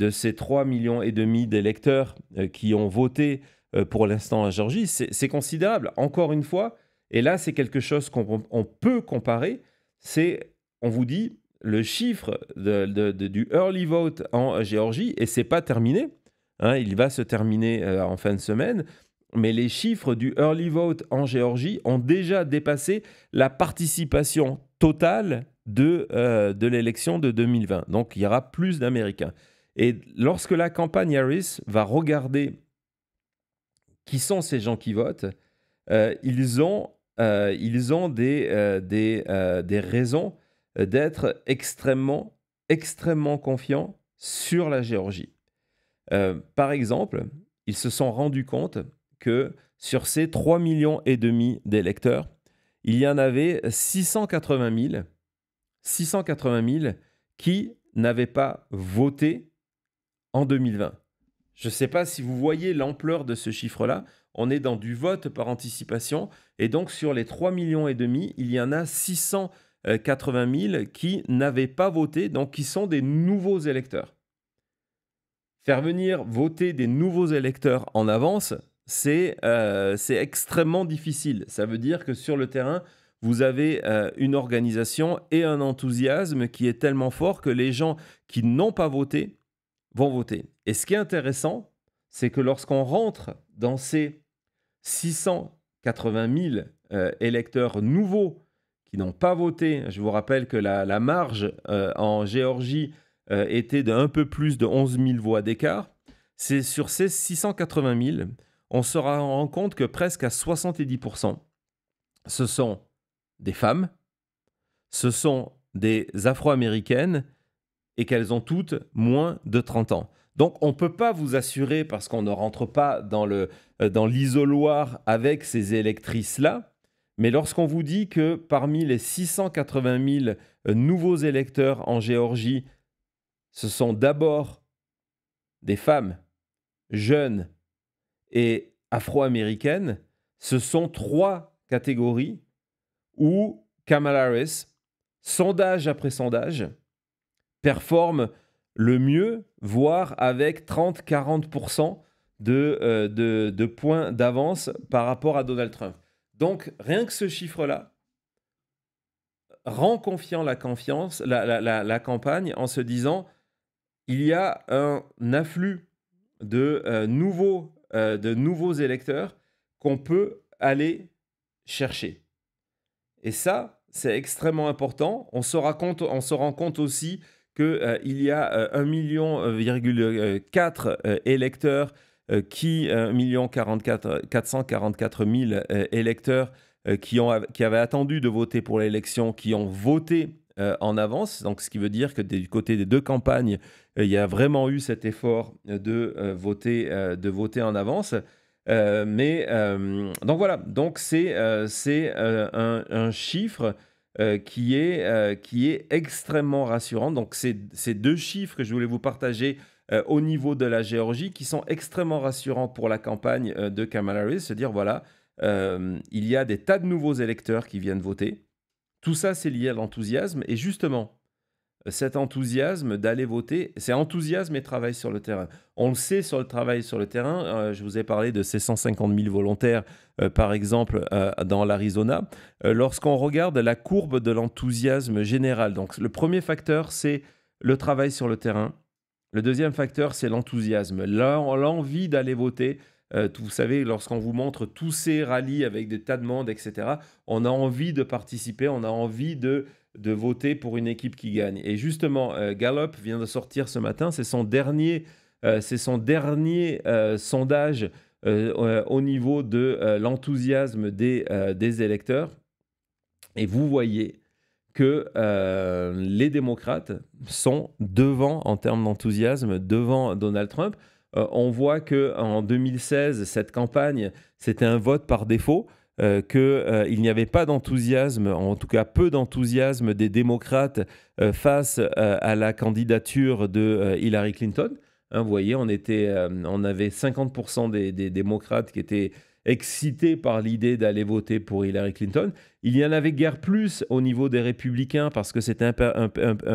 ces 3 millions et demi d'électeurs qui ont voté pour l'instant en Géorgie, c'est considérable. Encore une fois, et là, c'est quelque chose qu'on peut comparer. C'est, on vous dit, le chiffre du early vote en Géorgie, et c'est pas terminé. Hein. il va se terminer euh, en fin de semaine. Mais les chiffres du early vote en Géorgie ont déjà dépassé la participation totale de, euh, de l'élection de 2020. Donc il y aura plus d'Américains. Et lorsque la campagne Harris va regarder qui sont ces gens qui votent, euh, ils ont euh, ils ont des, euh, euh, raisons d'être extrêmement, extrêmement confiants sur la Géorgie. par exemple, ils se sont rendus compte que sur ces 3,5 millions et demi d'électeurs, il y en avait 680 680 000 qui n'avaient pas voté en 2020. Je ne sais pas si vous voyez l'ampleur de ce chiffre-là on est dans du vote par anticipation. Et donc, sur les 3,5 millions il y en a 680 000 qui n'avaient pas voté, donc qui sont des nouveaux électeurs. Faire venir voter des nouveaux électeurs en avance, c'est euh, extrêmement difficile. Ça veut dire que sur le terrain, vous avez euh, une organisation et un enthousiasme qui est tellement fort que les gens qui n'ont pas voté vont voter. Et ce qui est intéressant, c'est que lorsqu'on rentre dans ces 680 000 euh, électeurs nouveaux qui n'ont pas voté. Je vous rappelle que la, marge euh, en Géorgie euh, était d'un peu plus de 11 000 voix d'écart. C'est sur ces 680 000, on se rend compte que presque à 70%, ce sont des femmes, ce sont des Afro-Américaines et qu'elles ont toutes moins de 30 ans. Donc on ne peut pas vous assurer, parce qu'on ne rentre pas dans, euh, dans l'isoloir avec ces électrices-là, mais lorsqu'on vous dit que parmi les 680 000 euh, nouveaux électeurs en Géorgie, ce sont d'abord des femmes jeunes et afro-américaines, ce sont trois catégories où Kamala Harris, sondage après sondage, performe le mieux, voire avec 30-40% euh, de, points d'avance par rapport à Donald Trump. Donc rien que ce chiffre-là rend confiant la, confiance, la, campagne en se disant il y a un afflux euh, euh, de, nouveaux, électeurs qu'on peut aller chercher. Et ça, c'est extrêmement important. on se rend compte aussi qu'il euh, il y a 1,4 euh, million euh, électeurs qui, 1 électeurs qui, ont, qui avaient attendu de voter pour l'élection, qui ont voté en avance. Donc, ce qui veut dire que du côté des deux campagnes, il y a vraiment eu cet effort de, voter, de voter en avance. mais donc voilà, donc c'est c'est un, un, chiffre euh, qui, est, euh, qui est extrêmement rassurant. Donc, ces deux chiffres que je voulais vous partager euh, au niveau de la Géorgie qui sont extrêmement rassurants pour la campagne de Kamala Harris, se dire voilà, il y a des tas de nouveaux électeurs qui viennent voter. Tout ça, c'est lié à l'enthousiasme. Et justement, cet enthousiasme d'aller voter. C'est enthousiasme et travail sur le terrain. On le sait sur le travail sur le terrain. Euh, je vous ai parlé de ces 150 000 volontaires, euh, par exemple, euh, dans l'Arizona. Lorsqu'on regarde la courbe de l'enthousiasme général, donc le premier facteur, c'est le travail sur le terrain. Le deuxième facteur, c'est l'enthousiasme, l'envie d'aller voter. vous savez, lorsqu'on vous montre tous ces rallyes avec des tas de monde, etc., on a envie de participer, on a envie de de voter pour une équipe qui gagne. Et justement, euh, Gallup vient de sortir ce matin, c'est son dernier, euh, son dernier euh, sondage au niveau de l'enthousiasme des, électeurs. Et vous voyez que les démocrates sont devant, en termes d'enthousiasme, devant Donald Trump. on voit que en 2016, cette campagne, c'était un vote par défaut. Euh, qu'il euh, n'y avait pas d'enthousiasme, en tout cas peu d'enthousiasme des démocrates euh, face à la candidature de Hillary Clinton. Hein, vous voyez, on, était, avait 50% des, démocrates qui étaient excité par l'idée d'aller voter pour Hillary Clinton. Il y en avait guère plus au niveau des républicains parce que c'était un,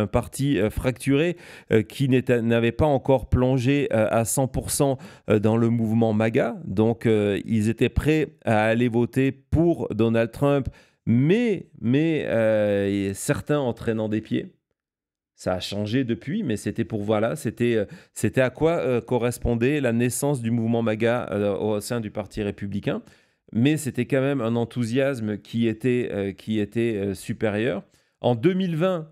parti euh, fracturé euh, qui n'avait pas encore plongé euh, à 100% dans le mouvement MAGA. Donc ils étaient prêts à aller voter pour Donald Trump, mais, mais en certains entraînant des pieds ça a changé depuis, mais c'était pour voilà, c'était euh, c'était à quoi euh, correspondait la naissance du mouvement MAGA euh, au sein du Parti républicain. Mais c'était quand même un enthousiasme qui était qui était supérieur. En 2020,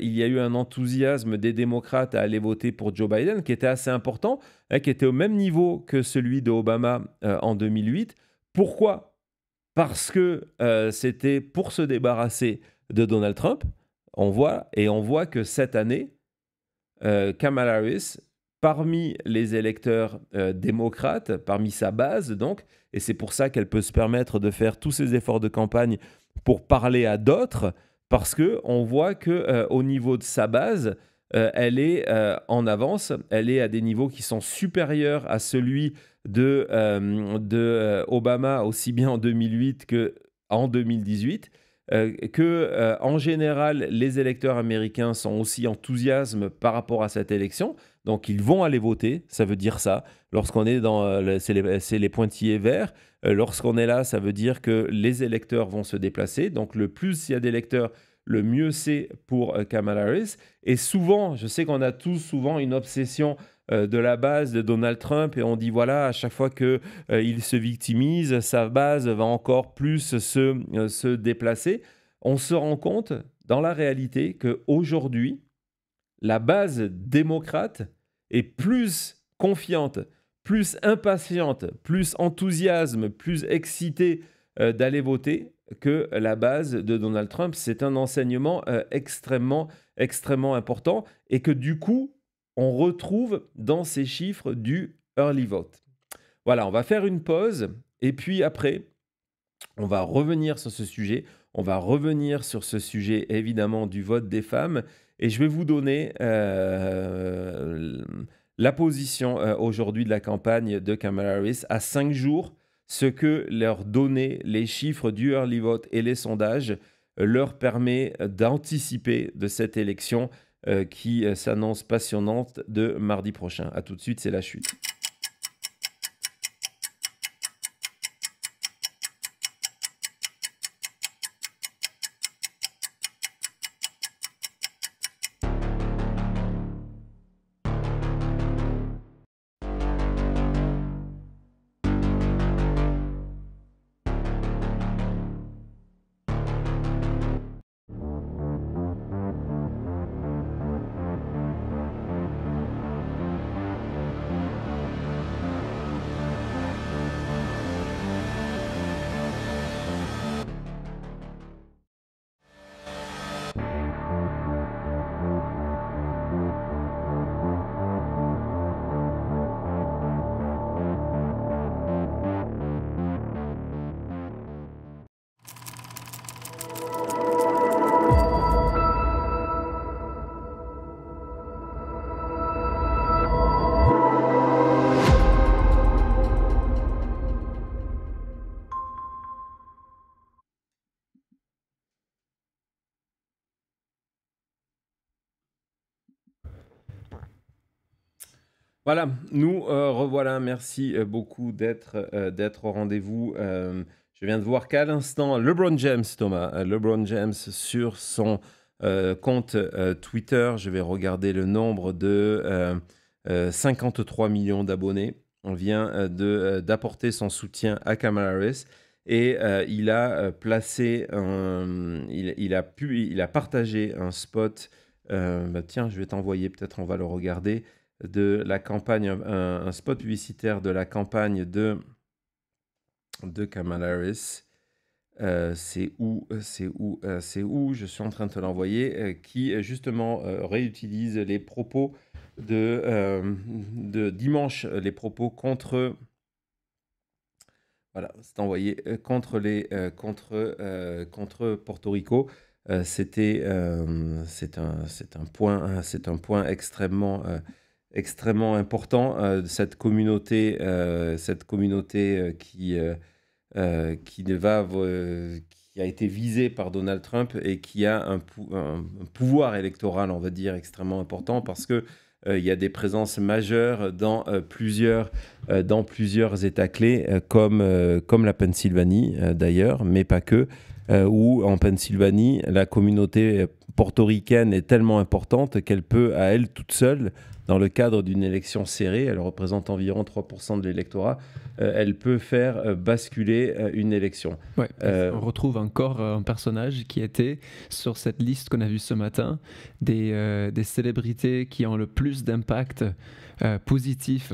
il y a eu un enthousiasme des démocrates à aller voter pour Joe Biden qui était assez important, hein, qui était au même niveau que celui d'Obama en 2008. Pourquoi Parce que c'était pour se débarrasser de Donald Trump on voit, et on voit que cette année, euh, Kamala Harris, parmi les électeurs euh, démocrates, parmi sa base donc, et c'est pour ça qu'elle peut se permettre de faire tous ses efforts de campagne pour parler à d'autres, parce que on voit que euh, au niveau de sa base, elle est en avance, elle est à des niveaux qui sont supérieurs à celui de, de Obama aussi bien en 2008 que en 2018. Euh, que euh, en général les électeurs américains sont aussi enthousiastes par rapport à cette élection. Donc ils vont aller voter, ça veut dire ça. Lorsqu'on est dans, euh, les, les, pointillés verts. lorsqu'on est là, ça veut dire que les électeurs vont se déplacer. Donc le plus il y a d'électeurs, le mieux c'est pour Kamala Harris. Et souvent, je sais qu'on a tous souvent une obsession euh, de la base de Donald Trump et on dit voilà, à chaque fois qu'il euh, il se victimise, sa base va encore plus euh, se, déplacer. On se rend compte dans la réalité que aujourd'hui la base démocrate est plus confiante, plus impatiente, plus enthousiasme, plus excitée d'aller voter que la base de Donald Trump. C'est un enseignement extrêmement, extrêmement important et que du coup, on retrouve dans ces chiffres du early vote. Voilà, on va faire une pause et puis après, on va revenir sur ce sujet. On va revenir sur ce sujet évidemment du vote des femmes et je vais vous donner euh, la position euh, aujourd'hui de la campagne de Kamala Harris à cinq jours, ce que leur donner les chiffres du early vote et les sondages leur permet d'anticiper de cette élection euh, qui euh, s'annonce passionnante de mardi prochain. A tout de suite, c'est la chute. Voilà, nous euh, revoilà. Merci euh, beaucoup euh, d'être au rendez-vous. je viens de voir qu'à l'instant, LeBron James, Thomas, LeBron James sur son compte Twitter, je vais regarder le nombre de 53 millions d'abonnés. On vient de d'apporter son soutien à Kamala Harris et il a placé il, a pu, il a partagé un spot. Bah, tiens, je vais t'envoyer, peut-être on va le regarder de la campagne, un, spot publicitaire de la campagne de, de Kamala Harris. Euh, c'est où, c'est où, euh, c'est où, je suis en train de te l'envoyer, euh, qui justement réutilise les propos de, de dimanche, les propos contre. Voilà, c'est envoyé contre les contre contre Porto Rico. c'était c'est un c'est un point c'est un point extrêmement extrêmement important euh, cette communauté, euh, cette communauté euh, qui, va, qui a été visée par Donald Trump et qui a un, pouvoir électoral, on va dire, extrêmement important parce que il y a des présences majeures dans, plusieurs, dans plusieurs États clés, comme, comme la Pennsylvanie d'ailleurs, mais pas que. Ou euh, où en Pennsylvanie, la communauté portoricaine est tellement importante qu'elle peut, à elle toute seule, dans le cadre d'une élection serrée, elle représente environ 3% de l'électorat, euh, elle peut faire euh, basculer une élection. on retrouve encore un personnage qui était sur cette liste qu'on a vue ce matin, des, des célébrités qui ont le plus d'impact positif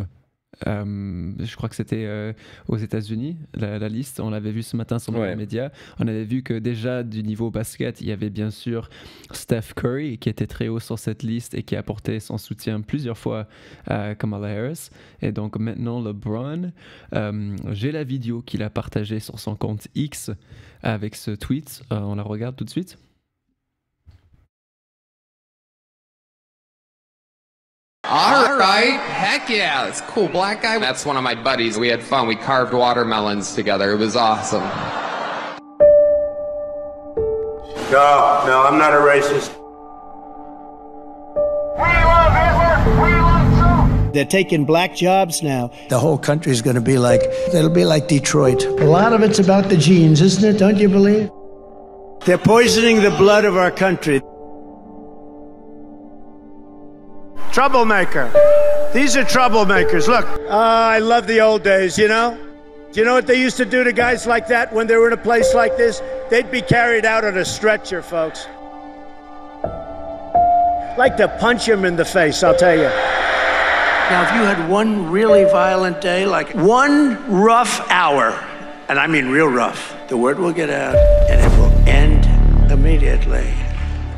euh, je crois que c'était euh, aux États-Unis, la, liste. On l'avait vu ce matin sur les médias. On avait vu que déjà du niveau basket, il y avait bien sûr Steph Curry qui était très haut sur cette liste et qui apportait son soutien plusieurs fois à Kamala Harris. Et donc maintenant LeBron, euh, j'ai la vidéo qu'il a partagée sur son compte X avec ce tweet. on la regarde tout de suite. All right. Heck yeah. it's cool black guy. That's one of my buddies. We had fun. We carved watermelons together. It was awesome. No, no, I'm not a racist. They're taking black jobs now. The whole country is going to be like, it'll be like Detroit. A lot of it's about the genes, isn't it? Don't you believe? They're poisoning the blood of our country. Troublemaker. These are troublemakers. Look. Uh, I love the old days, you know? Do you know what they used to do to guys like that when they were in a place like this? They'd be carried out on a stretcher, folks. Like to punch him in the face, I'll tell you. Now, if you had one really violent day, like one rough hour, and I mean real rough, the word will get out and it will end immediately.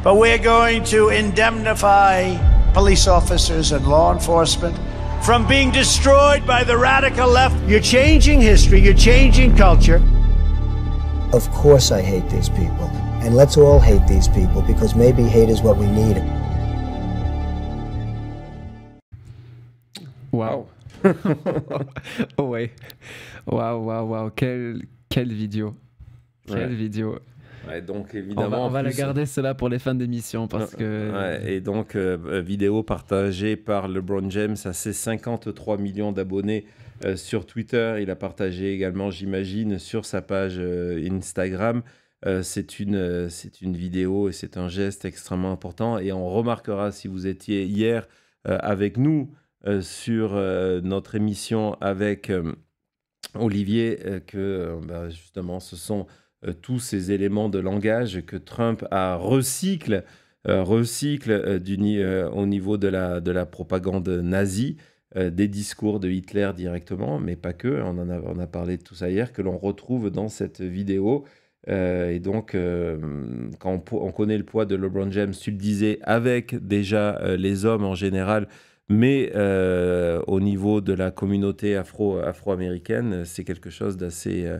But we're going to indemnify police officers and law enforcement from being destroyed by the radical left. You're changing history, you're changing culture. Of course, I hate these people. And let's all hate these people because maybe hate is what we need. Wow. ouais. Oh. Oh, wow, wow, wow. Quelle, vidéo. Quelle ouais. vidéo. donc évidemment. On va, la garder cela pour les fins d'émission parce que. et donc euh, euh, vidéo partagée par LeBron James à ses 53 millions d'abonnés euh, sur Twitter. Il a partagé également, j'imagine, sur sa page Instagram. c'est une, c'est une vidéo et c'est un geste extrêmement important. Et on remarquera si vous étiez hier avec nous sur notre émission avec Olivier que bah, justement ce sont euh, tous ces éléments de langage que Trump a recycle, euh, recycle euh, au niveau de la, propagande nazie, des discours de Hitler directement, mais pas que. On en a, parlé de tout ça hier, que l'on retrouve dans cette vidéo. et donc, quand on, connaît le poids de LeBron James, tu le disais, avec déjà les hommes en général, mais au niveau de la communauté afro, américaine c'est quelque chose d'assez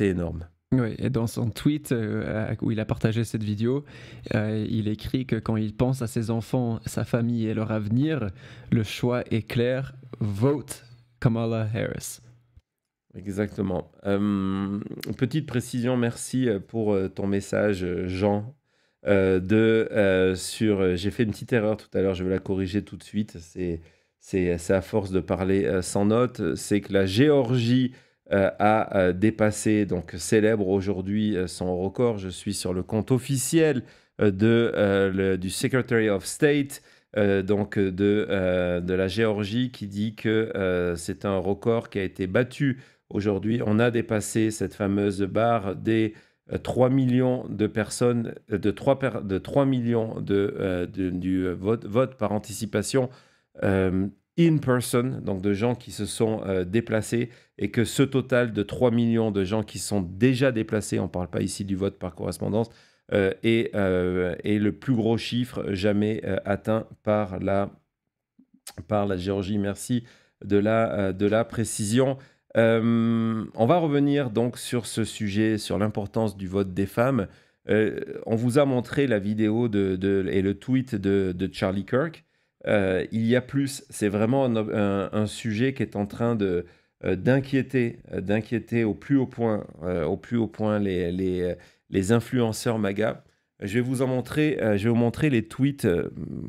énorme. Oui, et dans son tweet euh, où il a partagé cette vidéo, euh, il écrit que quand il pense à ses enfants, sa famille et leur avenir, le choix est clair vote Kamala Harris. Exactement. Euh, petite précision, merci pour ton message, Jean. de sur j'ai fait une petite erreur tout à l'heure je vais la corriger tout de suite c'est à force de parler sans notes c'est que la Géorgie euh, a euh, dépassé, donc célèbre aujourd'hui euh, son record. Je suis sur le compte officiel de, du Secretary of State. donc de, de, la Géorgie qui dit que c'est un record qui a été battu aujourd'hui. On a dépassé cette fameuse barre des 3 millions de personnes, de 3, de 3 millions de, de du vote, vote, par anticipation in person, donc de gens qui se sont euh, déplacés, et que ce total de 3 millions de gens qui sont déjà déplacés, on ne parle pas ici du vote par correspondance, euh, euh, est, le plus gros chiffre jamais atteint par la, par la Géorgie. Merci de la, de la précision. on va revenir donc sur ce sujet, sur l'importance du vote des femmes. on vous a montré la vidéo de, et le tweet de, de Charlie Kirk. Euh, il y a plus. C'est vraiment un, sujet qui est en train de euh, d'inquiéter, euh, d'inquiéter au plus haut point, au plus haut point les, les, influenceurs MAGA. Je vais vous en montrer, je vais vous montrer les tweets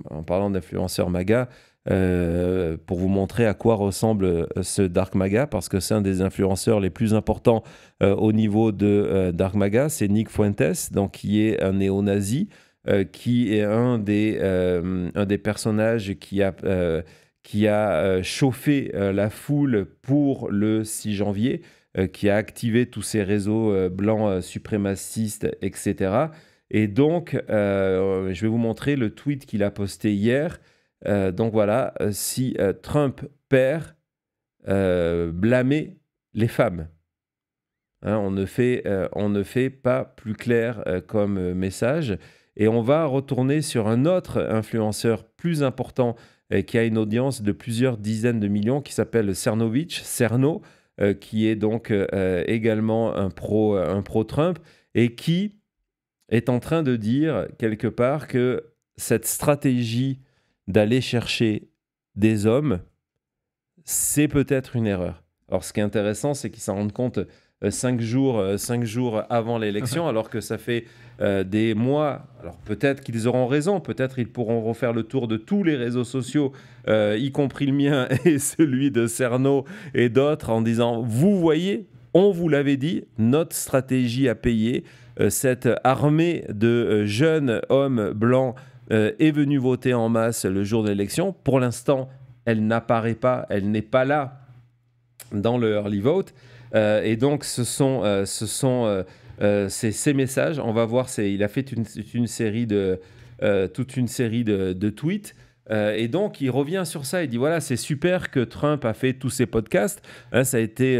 en parlant d'influenceurs MAGA pour vous montrer à quoi ressemble ce Dark MAGA parce que c'est un des influenceurs les plus importants au niveau de Dark MAGA, c'est Nick Fuentes, donc qui est un néo-nazi. Euh, qui est un des, euh, un des personnages qui a, euh, qui a chauffé la foule pour le 6 janvier, qui a activé tous ces réseaux blancs suprémacistes, etc. Et donc, je vais vous montrer le tweet qu'il a posté hier. donc voilà, si Trump perd, blâmer les femmes. Hein, on, ne fait, on ne fait pas plus clair comme message. Et on va retourner sur un autre influenceur plus important euh, qui a une audience de plusieurs dizaines de millions qui s'appelle Cernovich, Cerno, euh, qui est donc euh, également un pro, un pro Trump et qui est en train de dire quelque part que cette stratégie d'aller chercher des hommes, c'est peut-être une erreur. Alors ce qui est intéressant, c'est qu'ils s'en rendent compte euh, cinq jours, euh, cinq jours avant l'élection, alors que ça fait euh, des mois. Alors peut-être qu'ils auront raison, peut-être ils pourront refaire le tour de tous les réseaux sociaux, y compris le mien et celui de Cerno et d'autres, en disant, vous voyez, on vous l'avait dit, notre stratégie a payé, cette armée de jeunes hommes blancs est venue voter en masse le jour de l'élection. Pour l'instant, elle n'apparaît pas, elle n'est pas là dans le early vote. Euh, et donc, ce sont, euh, ce sont euh, ces, messages. On va voir, il a fait une, série de, toute une série de, tweets et donc, il revient sur ça. Il dit voilà, c'est super que Trump a fait tous ces podcasts. Hein, ça a été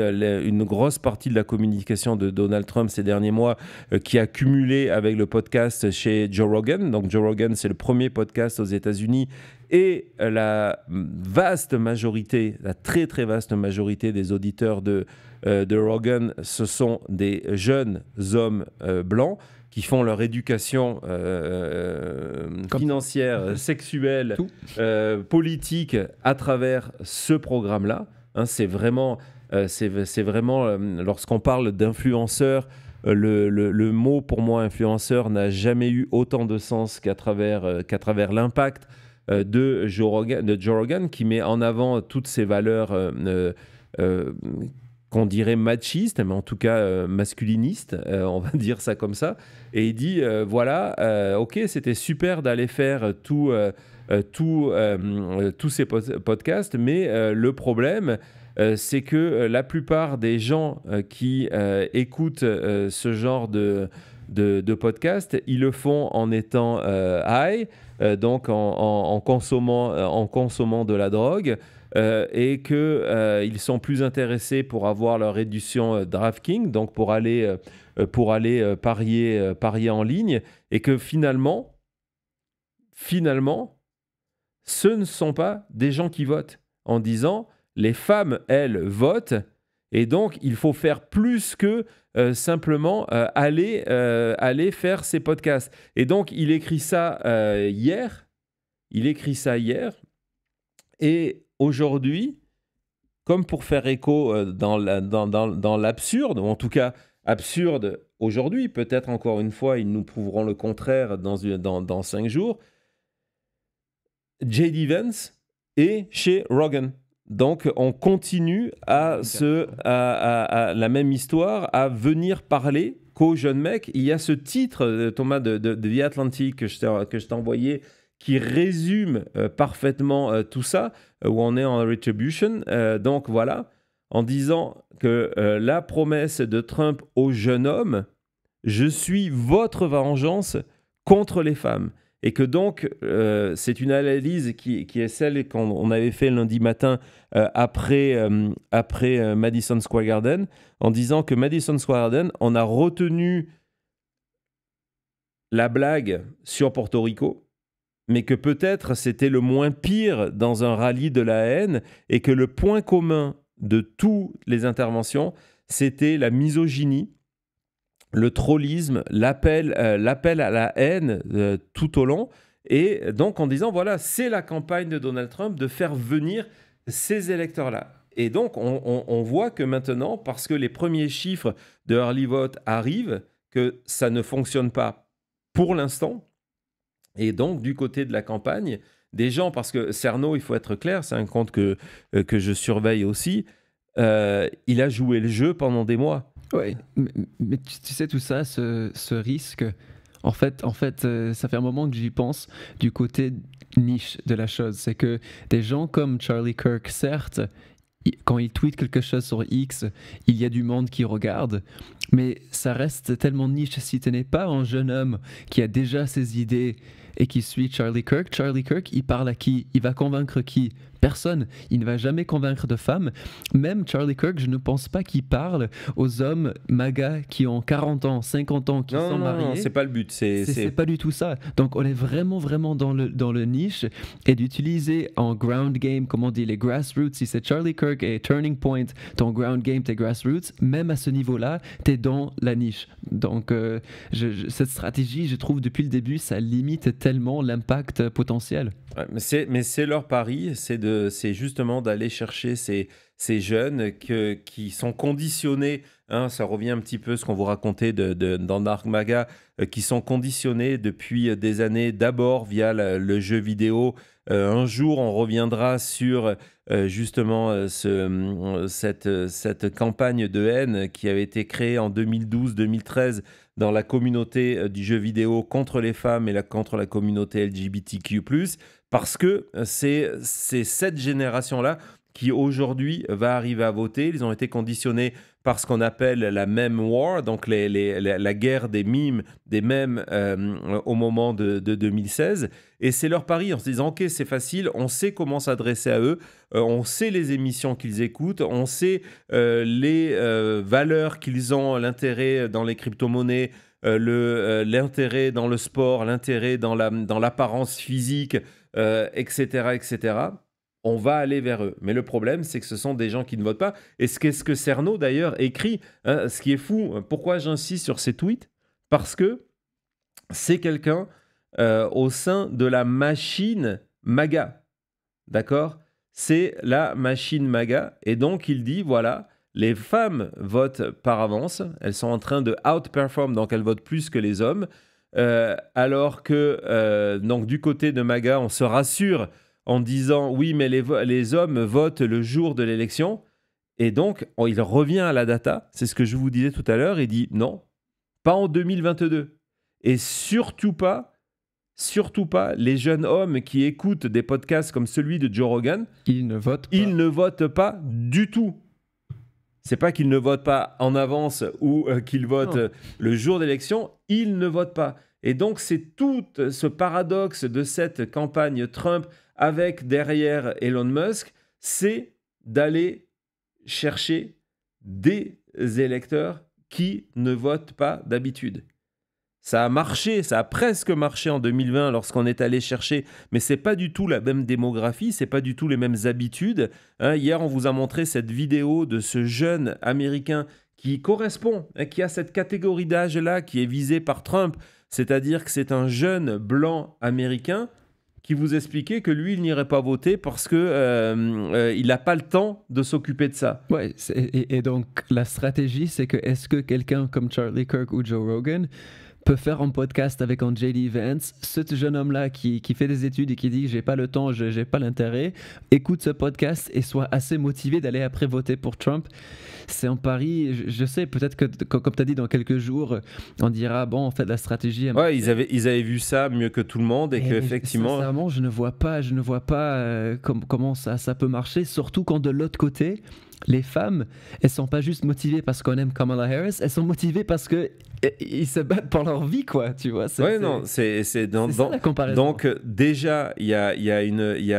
une grosse partie de la communication de Donald Trump ces derniers mois qui a cumulé avec le podcast chez Joe Rogan. Donc, Joe Rogan, c'est le premier podcast aux États-Unis et euh, la vaste majorité, la très très vaste majorité des auditeurs de, euh, de Rogan, ce sont des jeunes hommes euh, blancs qui font leur éducation financière, sexuelle, politique à travers ce programme-là. Hein, c'est vraiment, vraiment lorsqu'on parle d'influenceur, le, le, le, mot pour moi influenceur n'a jamais eu autant de sens qu'à travers, qu'à travers l'impact euh, de Joe, Rogan, de qui met en avant toutes ces valeurs euh, euh, qu'on dirait machistes, mais en tout cas masculinistes, on va dire ça comme ça. Et il dit voilà, ok, c'était super d'aller faire tout, tout tous ces podcasts, mais le problème, c'est que la plupart des gens qui écoutent ce genre de de, podcast, Ils le font en étant euh, high, euh, donc euh, en, consommant, de la drogue. et qu'ils sont plus intéressés pour avoir leur réduction DraftKings, donc pour aller, parier, parier en ligne, et que finalement, finalement, ce ne sont pas des gens qui votent, en disant les femmes, elles, votent, et donc, il faut faire plus que euh, simplement euh, aller, euh, aller faire ses podcasts. Et donc, il écrit ça hier. Il écrit ça hier. Et aujourd'hui, comme pour faire écho dans, dans, l'absurde, ou en tout cas absurde aujourd'hui, peut-être encore une fois, ils nous prouveront le contraire dans, dans cinq jours, J.D. Vance est chez Rogan. Donc on continue à, la même histoire, à venir parler qu'aux jeunes mecs. Il y a ce titre, euh, Thomas, de, de, de The Atlantic que je t'ai envoyé qui résume euh, parfaitement euh, tout ça, où on est en retribution. donc voilà, en disant que la promesse de Trump au jeune homme, je suis votre vengeance contre les femmes et que donc euh, c'est une analyse qui, est celle qu'on avait fait lundi matin euh, après, euh, après Madison Square Garden, en disant que Madison Square Garden, on a retenu la blague sur Porto Rico, mais que peut-être c'était le moins pire dans un rallye de la haine, et que le point commun de toutes les interventions, c'était la misogynie le trollisme, l'appel euh, l'appel à la haine euh, tout au long. Et donc en disant, voilà, c'est la campagne de Donald Trump de faire venir ces électeurs-là. Et donc on, voit que maintenant, parce que les premiers chiffres de early vote arrivent, que ça ne fonctionne pas pour l'instant. Et donc du côté de la campagne, des gens, parce que Cerno, il faut être clair, c'est un compte que, euh, que je surveille aussi, il a joué le jeu pendant des mois. Oui, mais, tu, sais, tout ça, ce, risque, en fait, en fait euh, ça fait un moment que j'y pense du côté niche de la chose. C'est que des gens comme Charlie Kirk, certes, quand il tweet quelque chose sur X, il y a du monde qui regarde, mais ça reste tellement niche. Si tu n'es pas un jeune homme qui a déjà ses idées et qui suit Charlie Kirk, Charlie Kirk, il parle à qui Il va convaincre qui Personne. Il ne va jamais convaincre de femmes. Même Charlie Kirk, je ne pense pas qu'il parle aux hommes magas qui ont 40 ans, 50 ans, qui sont mariés. Non, c'est pas le but. C'est pas du tout ça. Donc on est vraiment, vraiment dans le, dans le niche et d'utiliser en ground game, comme on dit, les grassroots. Si c'est Charlie Kirk et Turning Point, ton ground game, tes grassroots, même à ce niveau-là, t'es dans la niche. Donc euh, cette stratégie, je trouve depuis le début, ça limite tellement l'impact potentiel. mais c'est leur pari, c'est de c'est justement d'aller chercher ces, jeunes qui sont conditionnés. Hein, ça revient un petit peu à ce qu'on vous racontait dans Dark Maga, euh, qui sont conditionnés depuis euh, des années, d'abord via le jeu vidéo. Euh, un jour, on reviendra sur justement cette, campagne de haine qui avait été créée en 2012-2013 dans la communauté du jeu vidéo contre les femmes et contre la communauté LGBTQ parce que c'est cette génération-là qui aujourd'hui va arriver à voter. Ils ont été conditionnés par ce qu'on appelle la meme war, donc la guerre des mimes, des mèmes euh, au moment de, 2016. Et c'est leur pari en se disant, ok, c'est facile, on sait comment s'adresser à eux, euh, on sait les émissions qu'ils écoutent, on sait euh, les valeurs qu'ils ont, l'intérêt dans les crypto-monnaies, l'intérêt dans le sport, l'intérêt dans l'apparence physique etc., euh, etc., on va aller vers eux. Mais le problème, c'est que ce sont des gens qui ne votent pas. Et ce qu'est-ce que Cerno, d'ailleurs, écrit, hein, ce qui est fou, pourquoi j'insiste sur ces tweets Parce que c'est quelqu'un euh, au sein de la machine MAGA. D'accord C'est la machine MAGA. Et donc, il dit, voilà, les femmes votent par avance, elles sont en train de outperform, donc elles votent plus que les hommes. Euh, alors que euh, donc du côté de MAGA, on se rassure en disant oui, mais les, hommes votent le jour de l'élection. Et donc, il revient à la data. C'est ce que je vous disais tout à l'heure. Il dit non, pas en 2022. Et surtout pas, surtout pas les jeunes hommes qui écoutent des podcasts comme celui de Joe Rogan. Ils ne votent Ils ne votent pas du tout. C'est pas qu'il ne vote pas en avance ou euh, qu'il vote euh, le jour d'élection, il ne vote pas. Et donc c'est tout euh, ce paradoxe de cette campagne Trump avec derrière Elon Musk, c'est d'aller chercher des électeurs qui ne votent pas d'habitude, ça a marché, ça a presque marché en 2020 lorsqu'on est allé chercher, mais c'est pas du tout la même démographie, c'est pas du tout les mêmes habitudes. Hein. hier, on vous a montré cette vidéo de ce jeune américain qui correspond, hein, qui a cette catégorie d'âge là qui est visée par Trump, c'est-à-dire que c'est un jeune blanc américain qui vous expliquait que lui, il n'irait pas voter parce que euh, euh, il n'a pas le temps de s'occuper de ça. Ouais, et, et donc la stratégie, c'est que est-ce que quelqu'un comme Charlie Kirk ou Joe Rogan peut faire un podcast avec un JD Vance. Ce jeune homme-là qui, qui, fait des études et qui dit j'ai pas le temps, j'ai pas l'intérêt, écoute ce podcast et soit assez motivé d'aller après voter pour Trump. C'est un pari, je, sais, peut-être que, comme tu as dit, dans quelques jours, on dira bon, on fait de la stratégie. Ouais, ils avaient, ils avaient vu ça mieux que tout le monde et, eh que effectivement. Sincèrement, je ne vois pas, je ne vois pas euh, comment ça, ça peut marcher, surtout quand de l'autre côté les femmes, elles sont pas juste motivées parce qu'on aime Kamala Harris, elles sont motivées parce que ils se battent pour leur vie, quoi, tu vois. Ouais, non, c'est dans, la comparaison. Donc, euh, déjà, il y a, y a une. Y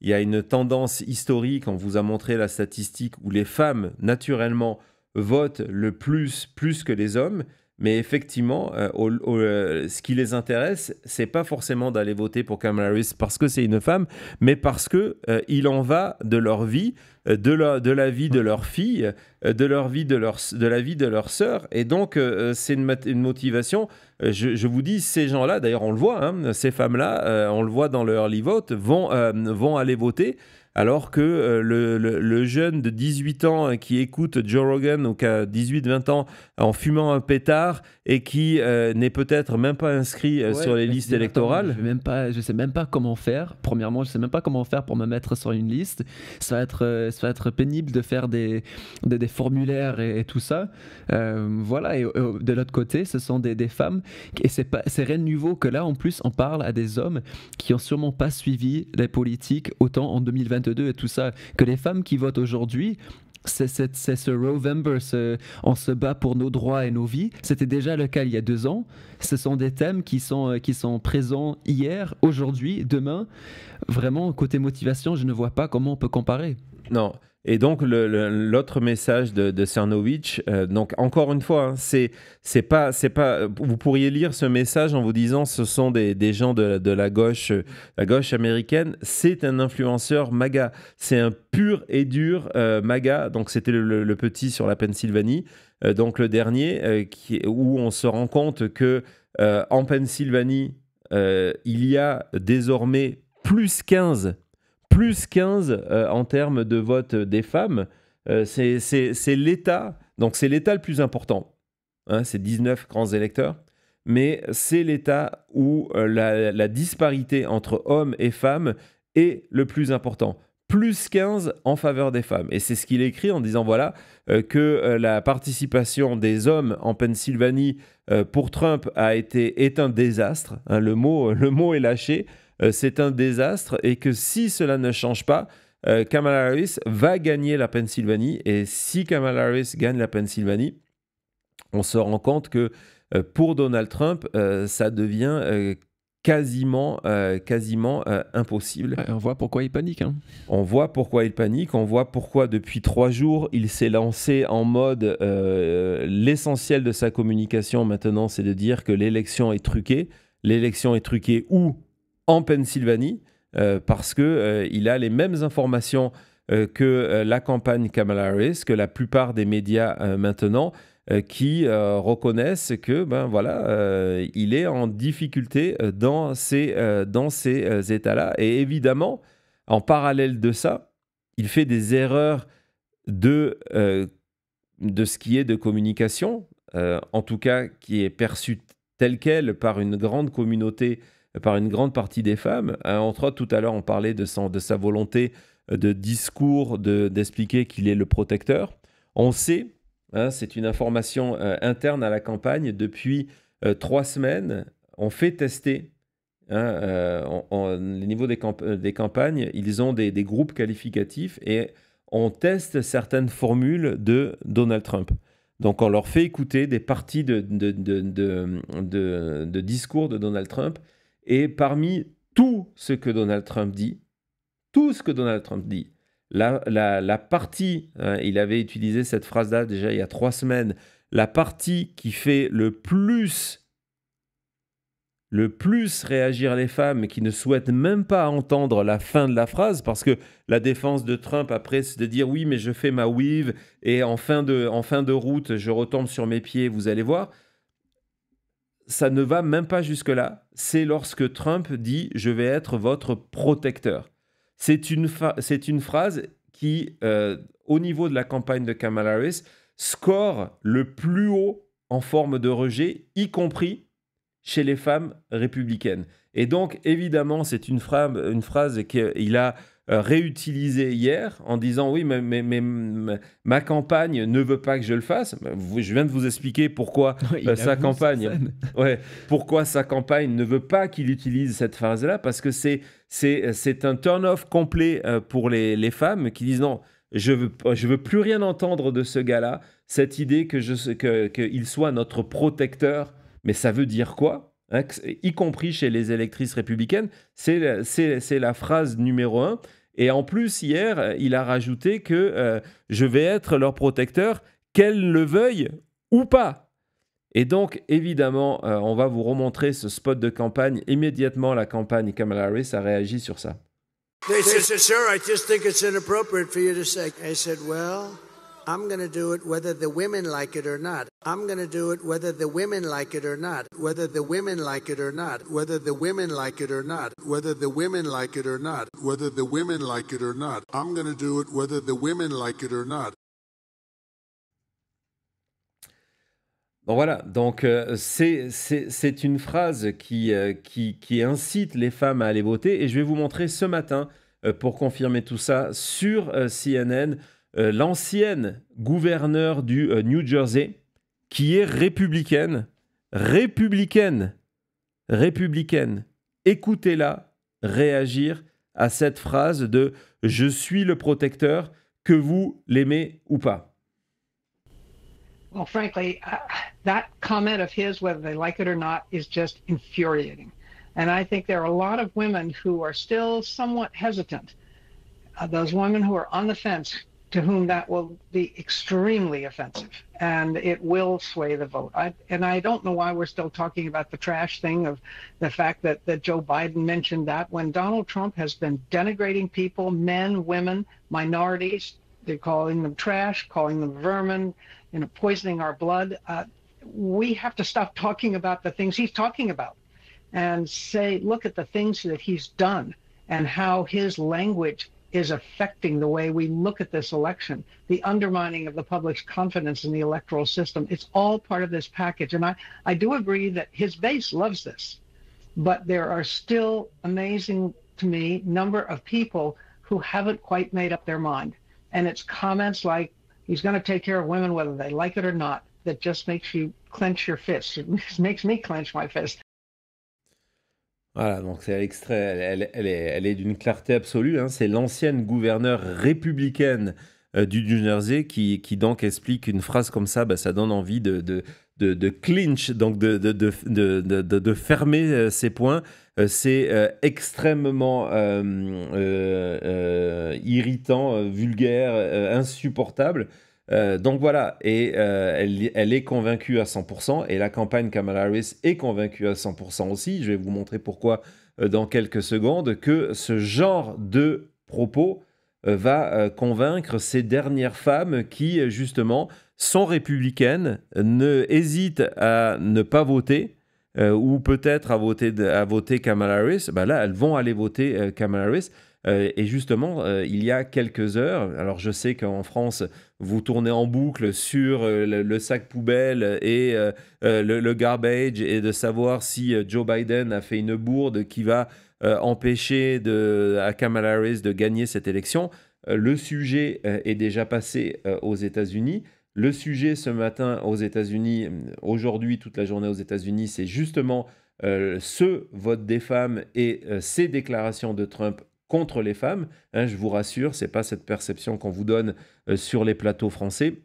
il y a une tendance historique, on vous a montré la statistique, où les femmes, naturellement, votent le plus, plus que les hommes. Mais effectivement, euh, euh, ce qui les intéresse, c'est pas forcément d'aller voter pour Kamala Harris parce que c'est une femme, mais parce que euh, il en va de leur vie, de, la, de la vie de leur fille, de leur vie de leur de la vie de leur sœur. Et donc, c'est une, motivation. Je, vous dis, ces gens-là, d'ailleurs, on le voit, hein, ces femmes-là, on le voit dans le early vote, vont vont aller voter alors que euh, le, jeune de 18 ans euh, qui écoute Joe Rogan donc à 18-20 ans en fumant un pétard et qui euh, n'est peut-être même pas inscrit sur les listes électorales. je ne sais même pas comment faire. Premièrement, je sais même pas comment faire pour me mettre sur une liste. Ça va être, être pénible de faire des, des, formulaires et, tout ça. voilà. Et, de l'autre côté, ce sont des, femmes et c'est n'est rien de nouveau que là. En plus, on parle à des hommes qui ont sûrement pas suivi les politiques autant en 2021 et tout ça, que les femmes qui votent aujourd'hui, c'est ce November, on se bat pour nos droits et nos vies. C'était déjà le cas il y a deux ans. Ce sont des thèmes qui sont, euh, qui sont présents hier, aujourd'hui, demain. Vraiment, côté motivation, je ne vois pas comment on peut comparer. Non, et donc, l'autre message de, de Cernovich, euh, donc encore une fois, hein, c'est, c'est pas, c'est pas, vous pourriez lire ce message en vous disant ce sont des, des gens de, de, la gauche, euh, la gauche américaine. C'est un influenceur MAGA. C'est un pur et dur euh, MAGA. Donc, c'était le, petit sur la Pennsylvanie. donc, le dernier, qui, où on se rend compte que en Pennsylvanie, il y a désormais plus 15 plus 15 euh, en termes de vote des femmes. Euh, c'est l'État, donc c'est l'État le plus important. Hein, c'est 19 grands électeurs. Mais c'est l'État où euh, la, disparité entre hommes et femmes est le plus important plus 15 en faveur des femmes. Et c'est ce qu'il écrit en disant, voilà, que la participation des hommes en Pennsylvanie pour Trump a été, est un désastre. Hein, le, mot, le mot est lâché. Euh, c'est un désastre et que si cela ne change pas, euh, Kamala Harris va gagner la Pennsylvanie. Et si Kamala Harris gagne la Pennsylvanie, on se rend compte que euh, pour Donald Trump, ça devient quasiment, quasiment impossible. on voit pourquoi il panique. Hein. On voit pourquoi il panique, on voit pourquoi depuis trois jours, il s'est lancé en mode l'essentiel de sa communication maintenant, c'est de dire que l'élection est truquée. L'élection est truquée où en Pennsylvanie euh, parce que euh, il a les mêmes informations euh, que la campagne Kamala Harris, que la plupart des médias maintenant qui reconnaissent que ben voilà il est en difficulté dans ces, dans ces états-là et évidemment en parallèle de ça il fait des erreurs de de ce qui est de communication en tout cas qui est perçue telle qu'elle par une grande communauté par une grande partie des femmes. Euh, entre autres, tout à l'heure, on parlait de, de sa volonté euh, de discours, d'expliquer qu'il est le protecteur. On sait, hein, c'est une information euh, interne à la campagne, depuis trois semaines, on fait tester au hein, niveau des, campagnes, ils ont des, groupes qualificatifs et on teste certaines formules de Donald Trump. Donc on leur fait écouter des parties de discours de Donald Trump et parmi tout ce que Donald Trump dit, tout ce que Donald Trump dit, la, partie, hein, il avait utilisé cette phrase-là déjà il y a trois semaines, la partie qui fait le plus le plus réagir les femmes qui ne souhaitent même pas entendre la fin de la phrase, parce que la défense de Trump après, c'est de dire oui, mais je fais ma weave et fin en fin de route, je retombe sur mes pieds, vous allez voir ça ne va même pas jusque-là. C'est lorsque Trump dit Je vais être votre protecteur. C'est une, une phrase qui, euh, au niveau de la campagne de Kamala Harris, score le plus haut en forme de rejet, y compris chez les femmes républicaines. Et donc, évidemment, c'est une, une phrase qu'il a euh, réutilisé hier en disant oui, mais, mais, ma campagne ne veut pas que je le fasse. Bah, je viens de vous expliquer pourquoi euh, sa campagne, pourquoi sa campagne ne veut pas qu'il utilise cette phrase-là parce que c'est c'est un turn-off complet euh, pour les, femmes qui disent non, je veux je veux plus rien entendre de ce gars-là. Cette idée que je que qu'il soit notre protecteur, mais ça veut dire quoi Hein, y compris chez les électrices républicaines. C'est la phrase numéro un. Et en plus, hier, il a rajouté que euh, je vais être leur protecteur, qu'elles le veuillent ou pas. Et donc, évidemment, euh, on va vous remontrer ce spot de campagne. Immédiatement, la campagne Kamala Harris a réagi sur ça. I'm going to do it whether the women like it or not. I'm going to do it whether the women like it or not. Whether the women like it or not. Whether the women like it or not. Whether the women like it or not. Whether the women like it or not. I'm going to do it whether the women like it or not. Bon voilà, donc euh, c'est une phrase qui, euh, qui, qui, incite les femmes à aller voter et je vais vous montrer ce matin euh, pour confirmer tout ça sur euh, CNN euh, l'ancienne gouverneure du euh, New Jersey, qui est républicaine, républicaine, républicaine. Écoutez-la réagir à cette phrase de Je suis le protecteur, que vous l'aimez ou pas. Well, frankly, uh, that comment of his, whether they like it or not, is just infuriating. And I think there are a lot of women who are still somewhat hesitant. Uh, those women who are on the fence to whom that will be extremely offensive and it will sway the vote. I, and I don't know why we're still talking about the trash thing of the fact that, that Joe Biden mentioned that when Donald Trump has been denigrating people, men, women, minorities, they're calling them trash, calling them vermin, you know, poisoning our blood. Uh, we have to stop talking about the things he's talking about and say, look at the things that he's done and how his language is affecting the way we look at this election, the undermining of the public's confidence in the electoral system. It's all part of this package. And I, I do agree that his base loves this, but there are still amazing to me number of people who haven't quite made up their mind. And it's comments like he's going to take care of women whether they like it or not that just makes you clench your fist. It makes me clench my fist. Voilà, donc c'est l'extrait, elle, elle, est, d'une clarté absolue. Hein. C'est l'ancienne gouverneure républicaine euh, du New Jersey qui, qui donc explique une phrase comme ça, bah, ça donne envie de, de, de, de clinch, donc de, de, fermer euh, ces ses points. Euh, c'est extrêmement irritant, vulgaire, insupportable. Euh, donc voilà, et euh, elle, est convaincue à 100%, et la campagne Kamala Harris est convaincue à 100% aussi. Je vais vous montrer pourquoi euh, dans quelques secondes, que ce genre de propos va convaincre ces dernières femmes qui, justement, sont républicaines, ne hésitent à ne pas voter. ou peut-être à voter, à voter Kamala Harris, bah là, elles vont aller voter Kamala Harris. Euh, et justement, euh, il y a quelques heures, alors je sais qu'en France, vous tournez en boucle sur euh, le, sac poubelle et le, garbage et de savoir si Joe Biden a fait une bourde qui va empêcher de, à Kamala Harris de gagner cette élection. le sujet est déjà passé aux États-Unis. Le sujet ce matin aux États-Unis, aujourd'hui toute la journée aux États-Unis, c'est justement ce vote des femmes et ces déclarations de Trump contre les femmes. Hein, je vous rassure, n'est pas cette perception qu'on vous donne euh, sur les plateaux français.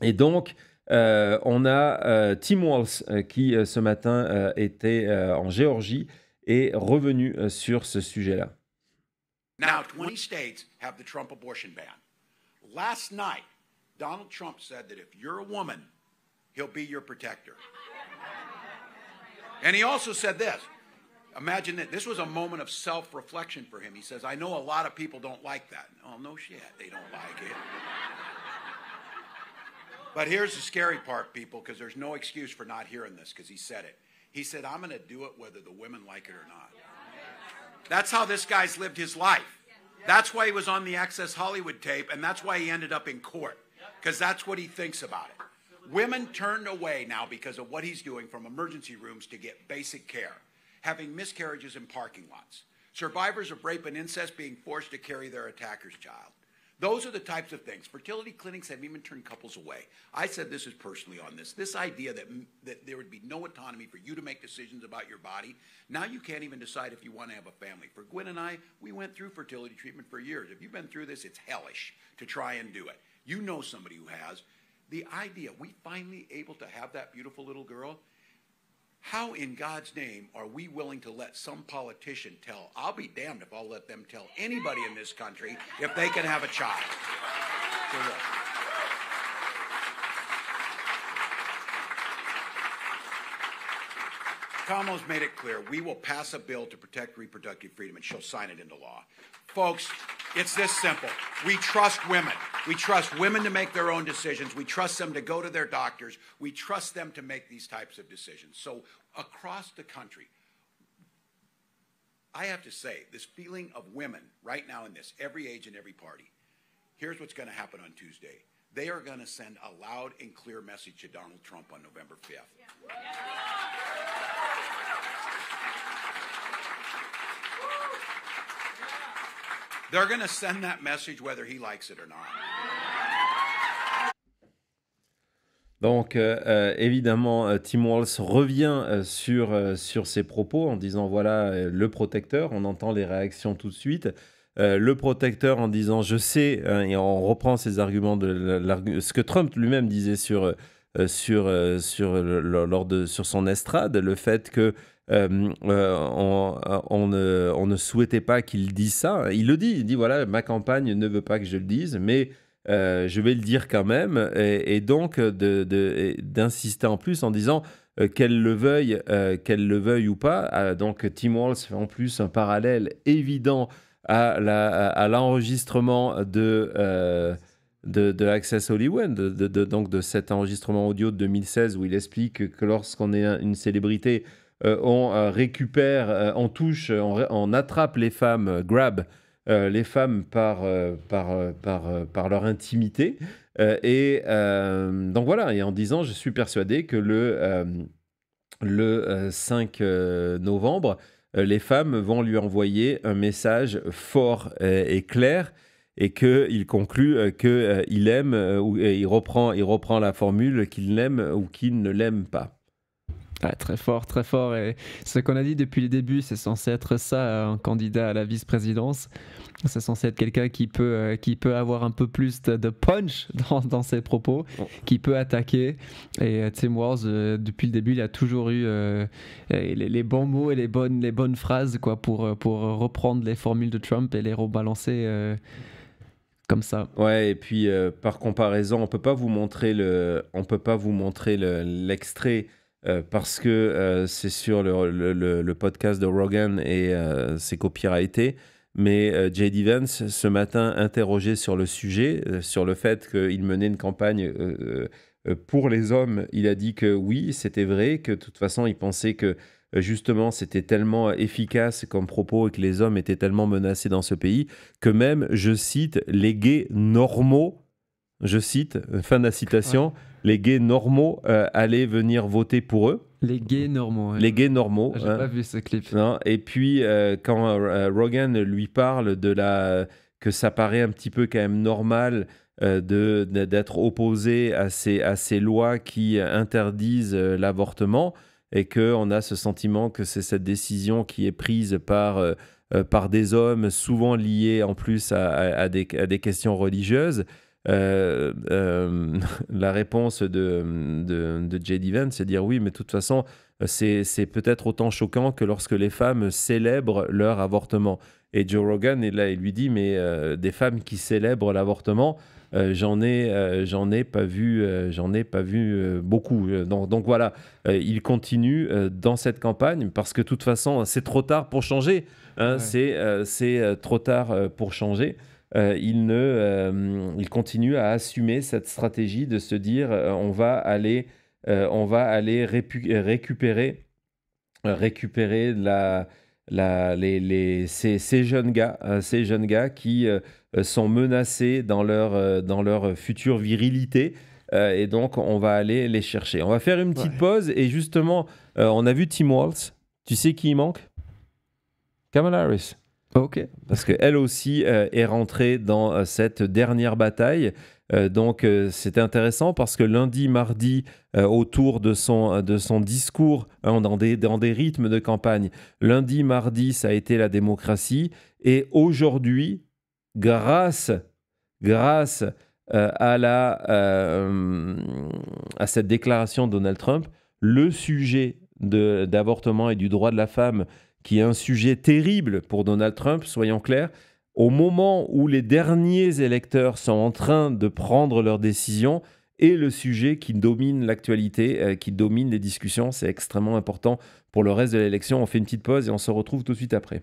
Et donc, euh, on a euh, Tim Walls euh, qui ce matin était en Géorgie et revenu sur ce sujet-là. Now, 20 states have the Trump abortion ban. Last night, Donald Trump said that if you're a woman, he'll be your protector. And he also said this. Imagine that this was a moment of self reflection for him. He says, I know a lot of people don't like that. Oh, no shit, they don't like it. but here's the scary part, people, because there's no excuse for not hearing this because he said it. He said, I'm going to do it whether the women like it or not. That's how this guy's lived his life. That's why he was on the Access Hollywood tape, and that's why he ended up in court, because that's what he thinks about it. Women turned away now because of what he's doing from emergency rooms to get basic care having miscarriages in parking lots, survivors of rape and incest being forced to carry their attacker's child. Those are the types of things. Fertility clinics have even turned couples away. I said this is personally on this. This idea that, that there would be no autonomy for you to make decisions about your body. Now you can't even decide if you want to have a family. For Gwen and I, we went through fertility treatment for years. If you've been through this, it's hellish to try and do it. You know somebody who has. The idea, we finally able to have that beautiful little girl, how in God's name are we willing to let some politician tell? I'll be damned if I'll let them tell anybody in this country if they can have a child. Kamala's made it clear we will pass a bill to protect reproductive freedom, and she'll sign it into law. Folks, it's this simple. We trust women. We trust women to make their own decisions. We trust them to go to their doctors. We trust them to make these types of decisions. So across the country, I have to say, this feeling of women right now in this, every age and every party, here's what's going to happen on Tuesday. They are going to send a loud and clear message to Donald Trump on November 5th. Yeah. Donc, évidemment, Tim Walz revient euh, sur, euh, sur ses propos en disant voilà euh, le protecteur. On entend les réactions tout de suite. le protecteur en disant je sais, hein, et on reprend ses arguments de ce que Trump lui-même disait sur, sur, sur, lors de, sur son estrade, le fait que euh, euh, euh, on, ne, souhaitait pas qu'il dise ça. Il le dit, il dit voilà, ma campagne ne veut pas que je le dise, mais je vais le dire quand même, et, donc d'insister en plus en disant qu'elle le veuille, qu'elle le veuille ou pas. Ah, donc Tim Walls fait en plus un parallèle évident à l'enregistrement de, de, de, Access Hollywood, donc de cet enregistrement audio de 2016 où il explique que lorsqu'on est une célébrité, euh, on euh, récupère, euh, on touche, on, attrape les femmes, grab les femmes par, par, leur intimité. et donc voilà, et en disant, je suis persuadé que le, le 5 novembre, les femmes vont lui envoyer un message fort et clair et qu'il conclut qu'il aime, ou il reprend, il reprend la formule qu'il l'aime ou qu'il ne l'aime pas très fort, très fort. Et ce qu'on a dit depuis le début, c'est censé être ça, un candidat à la vice-présidence. C'est censé être quelqu'un qui peut, euh, qui peut avoir un peu plus de, punch dans, ses propos, oh. qui peut attaquer. Et euh, Tim euh, depuis le début, il a toujours eu les, bons mots et les bonnes, les bonnes phrases quoi, pour, pour reprendre les formules de Trump et les rebalancer. Comme ça. Ouais, et puis par comparaison, on peut pas vous montrer le, on peut pas vous montrer l'extrait euh, parce que euh, c'est sur le, le, podcast de Rogan et euh, c'est été Mais euh, Jay Vance, ce matin, interrogé sur le sujet, sur le fait qu'il menait une campagne pour les hommes, il a dit que oui, c'était vrai, que de toute façon, il pensait que justement, c'était tellement efficace comme propos et que les hommes étaient tellement menacés dans ce pays que même, je cite, les gays normaux, je cite, fin de la citation les gays normaux euh, allaient venir voter pour eux. Les gays normaux. Les gays normaux. J'ai hein. pas vu ce clip. et puis, euh, quand euh, Rogan lui parle de la. que ça paraît un petit peu quand même normal de d'être opposé à ces, à ces lois qui interdisent l'avortement et qu'on a ce sentiment que c'est cette décision qui est prise par, par des hommes, souvent liés en plus des, à des questions religieuses. Euh, euh, la réponse de, de, J.D. Vance, c'est dire oui, mais de toute façon, c'est peut-être autant choquant que lorsque les femmes célèbrent leur avortement. Et Joe Rogan est là, il lui dit, mais euh, des femmes qui célèbrent l'avortement, j'en ai, j'en ai pas vu, j'en ai pas vu beaucoup. Donc, voilà, il continue dans cette campagne parce que de toute façon, c'est trop tard pour changer. Hein. C'est trop tard pour changer. Euh, il, ne, euh, il continue à assumer cette stratégie de se dire euh, on va aller, on va aller récupérer, récupérer la, la, les, les, ces, ces, jeunes gars, ces jeunes gars qui sont menacés dans leur, dans leur future virilité. et donc, on va aller les chercher. On va faire une petite pause. Et justement, on a vu Tim Waltz. Tu sais qui il manque Kamala Harris. Ok, parce qu'elle aussi euh, est rentrée dans euh, cette dernière bataille. Euh, donc c'était intéressant parce que lundi, mardi, autour de son, de son discours, hein, dans, des, dans des rythmes de campagne, lundi, mardi, ça a été la démocratie. Et aujourd'hui, grâce, grâce à, la, à cette déclaration de Donald Trump, le sujet d'avortement et du droit de la femme qui est un sujet terrible pour Donald Trump, soyons clairs, au moment où les derniers électeurs sont en train de prendre leurs décisions, et le sujet qui domine l'actualité, euh, qui domine les discussions. C'est extrêmement important pour le reste de l'élection. On fait une petite pause et on se retrouve tout de suite après.